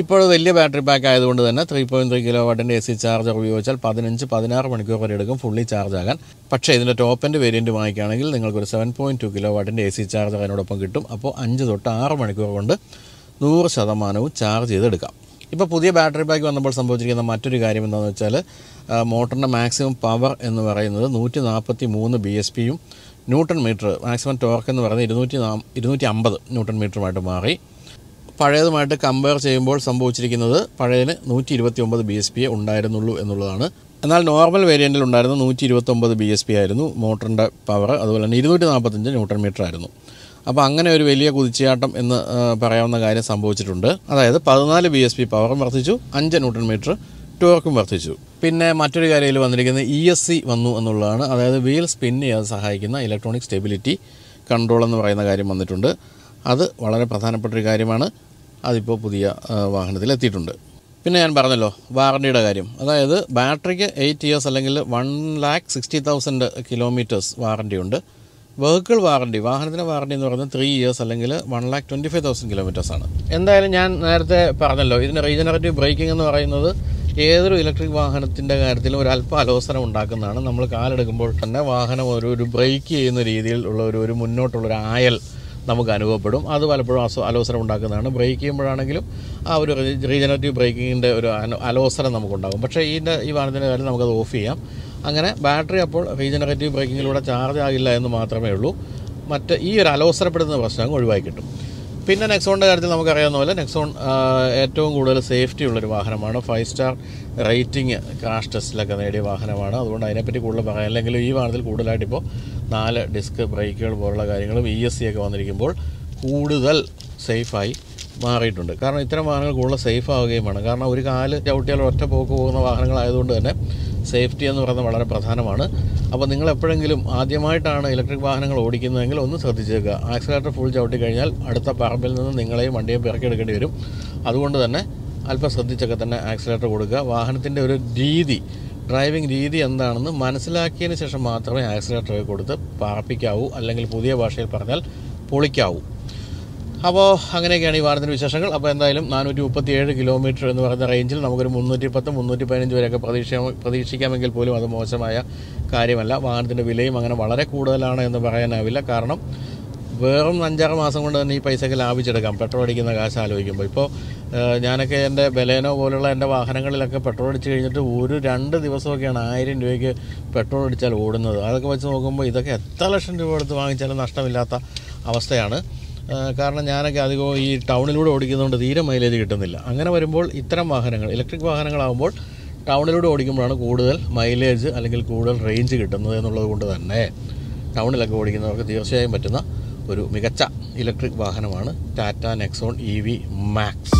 ഇപ്പോൾ വലിയ ബാറ്ററി പാക്ക് ആയതുകൊണ്ട് തന്നെ ത്രീ പോയിന്റ് ത്രീ കിലോ വാട്ടിൻ്റെ എ സി ചാർജർ ഉപയോഗിച്ചാൽ പതിനഞ്ച് പതിനാറ് മണിക്കൂർ വരെ എടുക്കും ഫുള്ളി ചാർജ് ആകാൻ പക്ഷേ ഇതിൻ്റെ ടോപ്പിൻ്റെ വേരിയൻറ്റ് വാങ്ങിക്കുകയാണെങ്കിൽ നിങ്ങൾക്കൊരു സെവൻ പോയിൻറ്റ് ടു കിലോ വാട്ടിൻ്റെ എ സി ചാർജർ അതിനോടൊപ്പം കിട്ടും അപ്പോൾ അഞ്ച് തൊട്ട് ആറ് മണിക്കൂർ കൊണ്ട് നൂറ് ശതമാനവും ചാർജ് ചെയ്തെടുക്കാം ഇപ്പോൾ പുതിയ ബാറ്ററി പാക്ക് വന്നപ്പോൾ സംഭവിച്ചിരിക്കുന്ന മറ്റൊരു കാര്യം എന്താണെന്ന് വെച്ചാൽ മോട്ടറിൻ്റെ മാക്സിമം പവർ എന്ന് പറയുന്നത് നൂറ്റി നാൽപ്പത്തി മൂന്ന് ബി എസ് പിയും ന്യൂട്ടൺ മീറ്റർ മാക്സിമം ടോർക്ക് എന്ന് പറയുന്നത് ഇരുന്നൂറ്റി നാ ഇരുന്നൂറ്റി അമ്പത് ന്യൂട്ടൺ മീറ്ററുമായിട്ട് മാറി പഴയതുമായിട്ട് കമ്പയർ ചെയ്യുമ്പോൾ സംഭവിച്ചിരിക്കുന്നത് പഴയതിന് നൂറ്റി ഇരുപത്തി ഒമ്പത് ബി എസ് പിയെ ഉണ്ടായിരുന്നുള്ളൂ എന്നുള്ളതാണ് എന്നാൽ നോർമൽ വേരിയൻറ്റിൽ ഉണ്ടായിരുന്ന നൂറ്റി ഒമ്പത് ബി എസ് പി ആയിരുന്നു മോട്ടറിൻ്റെ പവർ അതുപോലെ തന്നെ ഇരുന്നൂറ്റി നാൽപ്പത്തഞ്ച് ന്യൂട്ടൺ മീറ്റർ ആയിരുന്നു അപ്പോൾ അങ്ങനെ ഒരു വലിയ കുതിച്ചയാട്ടം എന്ന് പറയാവുന്ന കാര്യം സംഭവിച്ചിട്ടുണ്ട് അതായത് പതിനാല് ബി എസ് പി പവറും വർദ്ധിച്ചു അഞ്ച് ന്യൂട്ടൺ മീറ്റർ ടോർക്കും വർദ്ധിച്ചു പിന്നെ മറ്റൊരു കാര്യത്തിൽ വന്നിരിക്കുന്നത് ഇ എസ് സി വന്നു എന്നുള്ളതാണ് അതായത് വീൽ സ്പിൻ ചെയ്യാൻ സഹായിക്കുന്ന ഇലക്ട്രോണിക് സ്റ്റെബിലിറ്റി കൺട്രോൾ എന്ന് പറയുന്ന കാര്യം വന്നിട്ടുണ്ട് അത് വളരെ പ്രധാനപ്പെട്ട ഒരു കാര്യമാണ് അതിപ്പോൾ പുതിയ വാഹനത്തിൽ എത്തിയിട്ടുണ്ട് പിന്നെ ഞാൻ പറഞ്ഞല്ലോ വാറണ്ടിയുടെ കാര്യം അതായത് ബാറ്ററിക്ക് എയ്റ്റ് ഇയേഴ്സ് അല്ലെങ്കിൽ one lakh sixty thousand kilometres warranty ഉണ്ട് വെഹിക്കിൾ വാറണ്ടി വാഹനത്തിൻ്റെ വാറണ്ടി എന്ന് പറയുന്നത് ത്രീ ഇയേഴ്സ് അല്ലെങ്കിൽ one lakh twenty five thousand കിലോമീറ്റേഴ്സാണ് എന്തായാലും ഞാൻ നേരത്തെ പറഞ്ഞല്ലോ ഇതിന് റീജനറേറ്റീവ് ബ്രേക്കിംഗ് എന്ന് പറയുന്നത് ഏതൊരു ഇലക്ട്രിക് വാഹനത്തിൻ്റെ കാര്യത്തിലും ഒരു അല്പ അലോസനം ഉണ്ടാക്കുന്നതാണ് നമ്മൾ കാലെടുക്കുമ്പോൾ തന്നെ വാഹനം ഒരു ഒരു ബ്രേക്ക് ചെയ്യുന്ന രീതിയിൽ ഉള്ള ഒരു ഒരു മുന്നോട്ടുള്ളൊരു ആയൽ നമുക്ക് അനുഭവപ്പെടും അത് പലപ്പോഴും അലോസരം ഉണ്ടാക്കുന്നതാണ് ബ്രേക്ക് ചെയ്യുമ്പോഴാണെങ്കിലും ആ ഒരു റീജനറേറ്റീവ് ബ്രേക്കിങ്ങിൻ്റെ ഒരു അലോസരം നമുക്കുണ്ടാകും പക്ഷേ ഇതിൻ്റെ ഈ വാഹനത്തിൻ്റെ കാര്യം നമുക്കത് ഓഫ് ചെയ്യാം അങ്ങനെ ബാറ്ററി അപ്പോൾ റീജനറേറ്റീവ് ബ്രേക്കിങ്ങിലൂടെ ചാർജ് ആകില്ല എന്ന് മാത്രമേ ഉള്ളൂ മറ്റ് ഈ ഒരു അലോസരപ്പെടുന്ന പ്രശ്നം ഒഴിവാക്കി കിട്ടും പിന്നെ നെക്സോണിൻ്റെ കാര്യത്തിൽ നമുക്കറിയാവുന്ന പോലെ നെക്സോൺ ഏറ്റവും കൂടുതൽ സേഫ്റ്റി ഉള്ളൊരു വാഹനമാണ് ഫൈവ് സ്റ്റാർ റേറ്റിംഗ് ക്രാഷ് ടെസ്റ്റിലൊക്കെ നേടിയ വാഹനമാണ് അതുകൊണ്ട് അതിനെപ്പറ്റി കൂടുതൽ പറയാനില്ലെങ്കിലും ഈ വാഹനത്തിൽ കൂടുതലായിട്ടിപ്പോൾ നാല് ഡിസ്ക് ബ്രേക്കുകൾ പോലുള്ള കാര്യങ്ങളും ഇ എസ് സി ഒക്കെ വന്നിരിക്കുമ്പോൾ കൂടുതൽ സേഫായി മാറിയിട്ടുണ്ട് കാരണം ഇത്തരം വാഹനങ്ങൾ കൂടുതൽ സേഫ് ആവുകയും വേണം കാരണം ഒരു കാല് ചവിട്ടിയാൽ ഒറ്റ പോക്ക് പോകുന്ന വാഹനങ്ങളായതുകൊണ്ട് തന്നെ സേഫ്റ്റി എന്ന് പറയുന്നത് വളരെ പ്രധാനമാണ് അപ്പോൾ നിങ്ങൾ എപ്പോഴെങ്കിലും ആദ്യമായിട്ടാണ് ഇലക്ട്രിക് വാഹനങ്ങൾ ഓടിക്കുന്നതെങ്കിൽ ഒന്ന് ശ്രദ്ധിച്ചേക്കുക ആക്സിലേറ്റർ ഫുൾ ചവിട്ടിക്കഴിഞ്ഞാൽ കഴിഞ്ഞാൽ അടുത്ത പറമ്പിൽ നിന്ന് നിങ്ങളെയും വണ്ടിയും പിറക്കിയെടുക്കേണ്ടി വരും അതുകൊണ്ട് തന്നെ അല്പം ശ്രദ്ധിച്ചൊക്കെ തന്നെ ആക്സിലേറ്റർ കൊടുക്കുക വാഹനത്തിൻ്റെ ഒരു രീതി ഡ്രൈവിംഗ് രീതി എന്താണെന്ന് മനസ്സിലാക്കിയതിന് ശേഷം മാത്രമേ ആക്സിലേറ്റർ കൊടുത്ത് പാർപ്പിക്കാവൂ അല്ലെങ്കിൽ പുതിയ ഭാഷയിൽ പറഞ്ഞാൽ പൊളിക്കാവൂ അപ്പോൾ അങ്ങനെയൊക്കെയാണ് ഈ വാർത്തയുടെ വിശേഷങ്ങൾ അപ്പോൾ എന്തായാലും നാനൂറ്റി മുപ്പത്തി ഏഴ് കിലോമീറ്റർ എന്ന് പറയുന്ന റേഞ്ചിൽ നമുക്കൊരു മുന്നൂറ്റി പത്ത് മുന്നൂറ്റി പതിനഞ്ച് വരെയൊക്കെ പ്രതീക്ഷ പ്രതീക്ഷിക്കാമെങ്കിൽ പോലും അത് മോശമായ കാര്യമല്ല വാഹനത്തിൻ്റെ വിലയും അങ്ങനെ വളരെ കൂടുതലാണ് എന്ന് പറയാനാവില്ല കാരണം വെറും അഞ്ചാറ് മാസം കൊണ്ട് തന്നെ ഈ പൈസയ്ക്ക് ലാഭിച്ചെടുക്കാം പെട്രോൾ അടിക്കുന്ന കാശ് ആലോചിക്കുമ്പോൾ ഇപ്പോൾ ഞാനൊക്കെ എൻ്റെ ബലേനോ പോലുള്ള എൻ്റെ വാഹനങ്ങളിലൊക്കെ പെട്രോൾ അടിച്ച് കഴിഞ്ഞിട്ട് ഒരു രണ്ട് ദിവസമൊക്കെയാണ് ആയിരം രൂപയ്ക്ക് പെട്രോൾ അടിച്ചാൽ ഓടുന്നത് അതൊക്കെ വെച്ച് നോക്കുമ്പോൾ ഇതൊക്കെ എത്ര ലക്ഷം രൂപ എടുത്ത് വാങ്ങിച്ചാലും നഷ്ടമില്ലാത്ത അവസ്ഥയാണ് കാരണം ഞാനൊക്കെ അധികവും ഈ ടൗണിലൂടെ ഓടിക്കുന്നതുകൊണ്ട് തീരെ മൈലേജ് കിട്ടുന്നില്ല അങ്ങനെ വരുമ്പോൾ ഇത്തരം വാഹനങ്ങൾ ഇലക്ട്രിക് വാഹനങ്ങളാകുമ്പോൾ ടൗണിലൂടെ ഓടിക്കുമ്പോഴാണ് കൂടുതൽ മൈലേജ് അല്ലെങ്കിൽ കൂടുതൽ റേഞ്ച് കിട്ടുന്നത് എന്നുള്ളത് കൊണ്ട് തന്നെ ടൗണിലൊക്കെ ഓടിക്കുന്നവർക്ക് തീർച്ചയായും പറ്റുന്ന ഒരു മികച്ച ഇലക്ട്രിക് വാഹനമാണ് Tata Nexon E V Max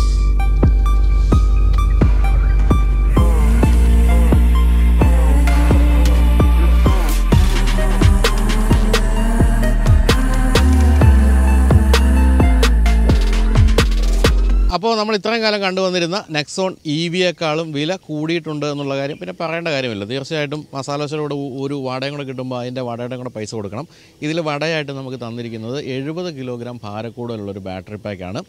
അപ്പോൾ നമ്മൾ ഇത്രയും കാലം കണ്ടുവന്നിരുന്ന നെക്സോൺ ഇ വിയേക്കാളും വില കൂടിയിട്ടുണ്ട് എന്നുള്ള കാര്യം പിന്നെ പറയേണ്ട കാര്യമില്ല തീർച്ചയായിട്ടും ദോശയുടെ ഒരു വാടയും കൂടെ കിട്ടുമ്പോൾ അതിൻ്റെ വാടയുടെ കൂടെ പൈസ കൊടുക്കണം ഇതിൽ വടയായിട്ട് നമുക്ക് തന്നിരിക്കുന്നത് എഴുപത് കിലോഗ്രാം ഒരു ബാറ്ററി പാക്കാണ്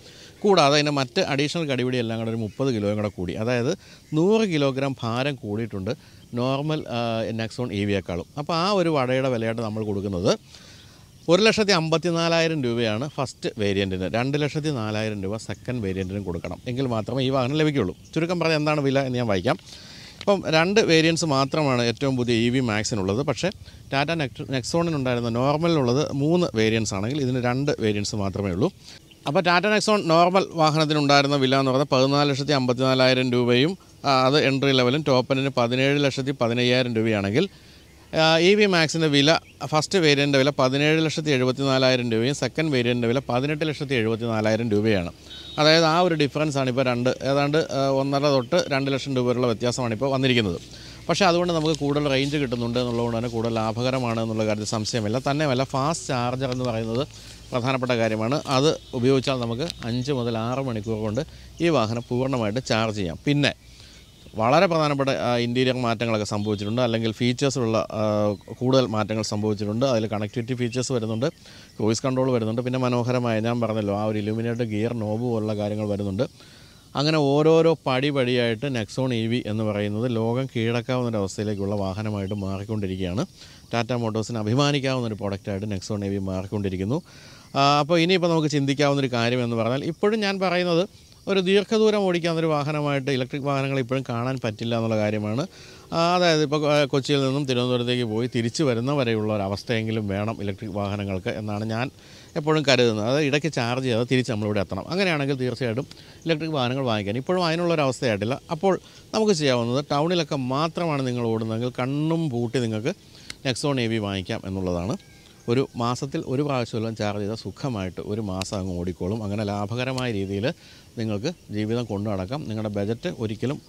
കൂടാതെ അതിൻ്റെ മറ്റ് അഡീഷണൽ കടിപിടി എല്ലാം കൂടെ ഒരു മുപ്പത് കിലോയും കൂടെ കൂടി അതായത് നൂറ് കിലോഗ്രാം ഭാരം കൂടിയിട്ടുണ്ട് നോർമൽ നെക്സോൺ ഇ വിയേക്കാളും അപ്പോൾ ആ ഒരു വടയുടെ വിലയായിട്ട് നമ്മൾ കൊടുക്കുന്നത് ഒരു ലക്ഷത്തി അമ്പത്തി നാലായിരം രൂപയാണ് ഫസ്റ്റ് വേരിയൻറ്റിന് രണ്ട് ലക്ഷത്തി നാലായിരം രൂപ സെക്കൻഡ് വേരിയൻറ്റിനും കൊടുക്കണം എങ്കിൽ മാത്രമേ ഈ വാഹനം ലഭിക്കുകയുള്ളൂ ചുരുക്കം പറഞ്ഞാൽ എന്താണ് വില എന്ന് ഞാൻ വായിക്കാം ഇപ്പം രണ്ട് വേരിയൻസ് മാത്രമാണ് ഏറ്റവും പുതിയ ഇ e വി മാക്സിനുള്ളത് പക്ഷേ ടാറ്റ നെക്സോണിനുണ്ടായിരുന്ന നോർമലിനുള്ളത് മൂന്ന് വേരിയൻസ് ആണെങ്കിൽ ഇതിന് രണ്ട് വേരിയൻസ് മാത്രമേ ഉള്ളൂ അപ്പോൾ ടാറ്റ നെക്സോൺ നോർമൽ വാഹനത്തിനുണ്ടായിരുന്ന വില എന്ന് പറഞ്ഞാൽ പതിനാല് ലക്ഷത്തി അമ്പത്തിനാലായിരം രൂപയും അത് എൻട്രി ലെവലും ടോപ്പനിന് പതിനേഴ് ലക്ഷത്തി പതിനയ്യായിരം രൂപയാണെങ്കിൽ ഇ വി മാക്സിൻ്റെ വില ഫസ്റ്റ് വേരിയൻ്റെ വില പതിനേഴ് ലക്ഷത്തി എഴുപത്തി നാലായിരം രൂപയും സെക്കൻഡ് വേരിയൻ്റെ വില പതിനെട്ട് ലക്ഷത്തി എഴുപത്തി നാലായിരം രൂപയാണ് അതായത് ആ ഒരു ഡിഫറൻസ് ആണ് ഇപ്പോൾ രണ്ട് ഏതാണ്ട് ഒന്നര തൊട്ട് രണ്ട് ലക്ഷം രൂപ വരെയുള്ള വ്യത്യാസമാണ് ഇപ്പോൾ വന്നിരിക്കുന്നത് പക്ഷേ അതുകൊണ്ട് നമുക്ക് കൂടുതൽ റേഞ്ച് കിട്ടുന്നുണ്ട് എന്നുള്ളതുകൊണ്ട് തന്നെ കൂടുതൽ ലാഭകരമാണ് എന്നുള്ള കാര്യത്തിൽ സംശയമില്ല തന്നെയല്ല ഫാസ്റ്റ് ചാർജർ എന്ന് പറയുന്നത് പ്രധാനപ്പെട്ട കാര്യമാണ് അത് ഉപയോഗിച്ചാൽ നമുക്ക് അഞ്ച് മുതൽ ആറ് മണിക്കൂർ കൊണ്ട് ഈ വാഹനം പൂർണ്ണമായിട്ട് ചാർജ് ചെയ്യാം പിന്നെ വളരെ പ്രധാനപ്പെട്ട ഇൻറ്റീരിയർ മാറ്റങ്ങളൊക്കെ സംഭവിച്ചിട്ടുണ്ട് അല്ലെങ്കിൽ ഫീച്ചേഴ്സുള്ള കൂടുതൽ മാറ്റങ്ങൾ സംഭവിച്ചിട്ടുണ്ട് അതിൽ കണക്ടിവിറ്റി ഫീച്ചേഴ്സ് വരുന്നുണ്ട് ക്രൂയിസ് കൺട്രോൾ വരുന്നുണ്ട് പിന്നെ മനോഹരമായ ഞാൻ പറഞ്ഞല്ലോ ആ ഒരു ഇലുമിനേറ്റഡ് ഗിയർ നോബ് പോലുള്ള കാര്യങ്ങൾ വരുന്നുണ്ട് അങ്ങനെ ഓരോരോ പടി പടിയായിട്ട് നെക്സോൺ ഇ വി എന്ന് പറയുന്നത് ലോകം കീഴടക്കാവുന്നൊരവസ്ഥയിലേക്കുള്ള വാഹനമായിട്ട് മാറിക്കൊണ്ടിരിക്കുകയാണ് ടാറ്റ മോട്ടോഴ്സിന് അഭിമാനിക്കാവുന്ന ഒരു പ്രൊഡക്റ്റായിട്ട് നെക്സോൺ ഇ വി മാറിക്കൊണ്ടിരിക്കുന്നു അപ്പോൾ ഇനിയിപ്പോൾ നമുക്ക് ചിന്തിക്കാവുന്നൊരു കാര്യം എന്ന് പറഞ്ഞാൽ ഇപ്പോഴും ഞാൻ പറയുന്നത് ഒരു ദീർഘദൂരം ഓടിക്കാൻ ഒരു വാഹനമായിട്ട് ഇലക്ട്രിക് വാഹനങ്ങൾ ഇപ്പോഴും കാണാൻ പറ്റില്ല എന്നുള്ള കാര്യമാണ് അതായത് ഇപ്പോൾ കൊച്ചിയിൽ നിന്നും തിരുവനന്തപുരത്തേക്ക് പോയി തിരിച്ചു വരുന്നവരെയുള്ള ഒരു അവസ്ഥയെങ്കിലും വേണം ഇലക്ട്രിക് വാഹനങ്ങൾക്ക് എന്നാണ് ഞാൻ എപ്പോഴും കരുതുന്നത് അത് ഇടയ്ക്ക് ചാർജ് ചെയ്ത് തിരിച്ച് നമ്മളിവിടെ എത്തണം അങ്ങനെയാണെങ്കിൽ തീർച്ചയായിട്ടും ഇലക്ട്രിക് വാഹനങ്ങൾ വാങ്ങിക്കാൻ ഇപ്പോഴും അതിനുള്ളൊരു അവസ്ഥയായിട്ടില്ല അപ്പോൾ നമുക്ക് ചെയ്യാവുന്നത് ടൗണിലൊക്കെ മാത്രമാണ് നിങ്ങൾ ഓടുന്നതെങ്കിൽ കണ്ണും പൂട്ടി നിങ്ങൾക്ക് നെക്സോൺ എ വി വാങ്ങിക്കാം എന്നുള്ളതാണ് ഒരു മാസത്തിൽ ഒരു പ്രാവശ്യമെല്ലാം ചാർജ് ചെയ്താൽ സുഖമായിട്ട് ഒരു മാസം അങ്ങ് ഓടിക്കോളും അങ്ങനെ ലാഭകരമായ രീതിയിൽ നിങ്ങൾക്ക് ജീവിതം കൊണ്ടു നടക്കാം നിങ്ങളുടെ ബജറ്റ് ഒരിക്കലും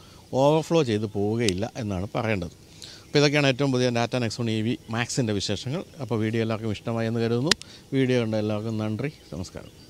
ഓവർഫ്ലോ ചെയ്ത് പോവുകയില്ല എന്നാണ് പറയേണ്ടത് അപ്പോൾ ഇതൊക്കെയാണ് ഏറ്റവും പുതിയ ഡാറ്റ നെക്സോൺ ഇ വി മാക്സിൻ്റെ വിശേഷങ്ങൾ അപ്പോൾ വീഡിയോ എല്ലാവർക്കും ഇഷ്ടമായി എന്ന് കരുതുന്നു വീഡിയോ കണ്ട എല്ലാവർക്കും നന്ദി നമസ്കാരം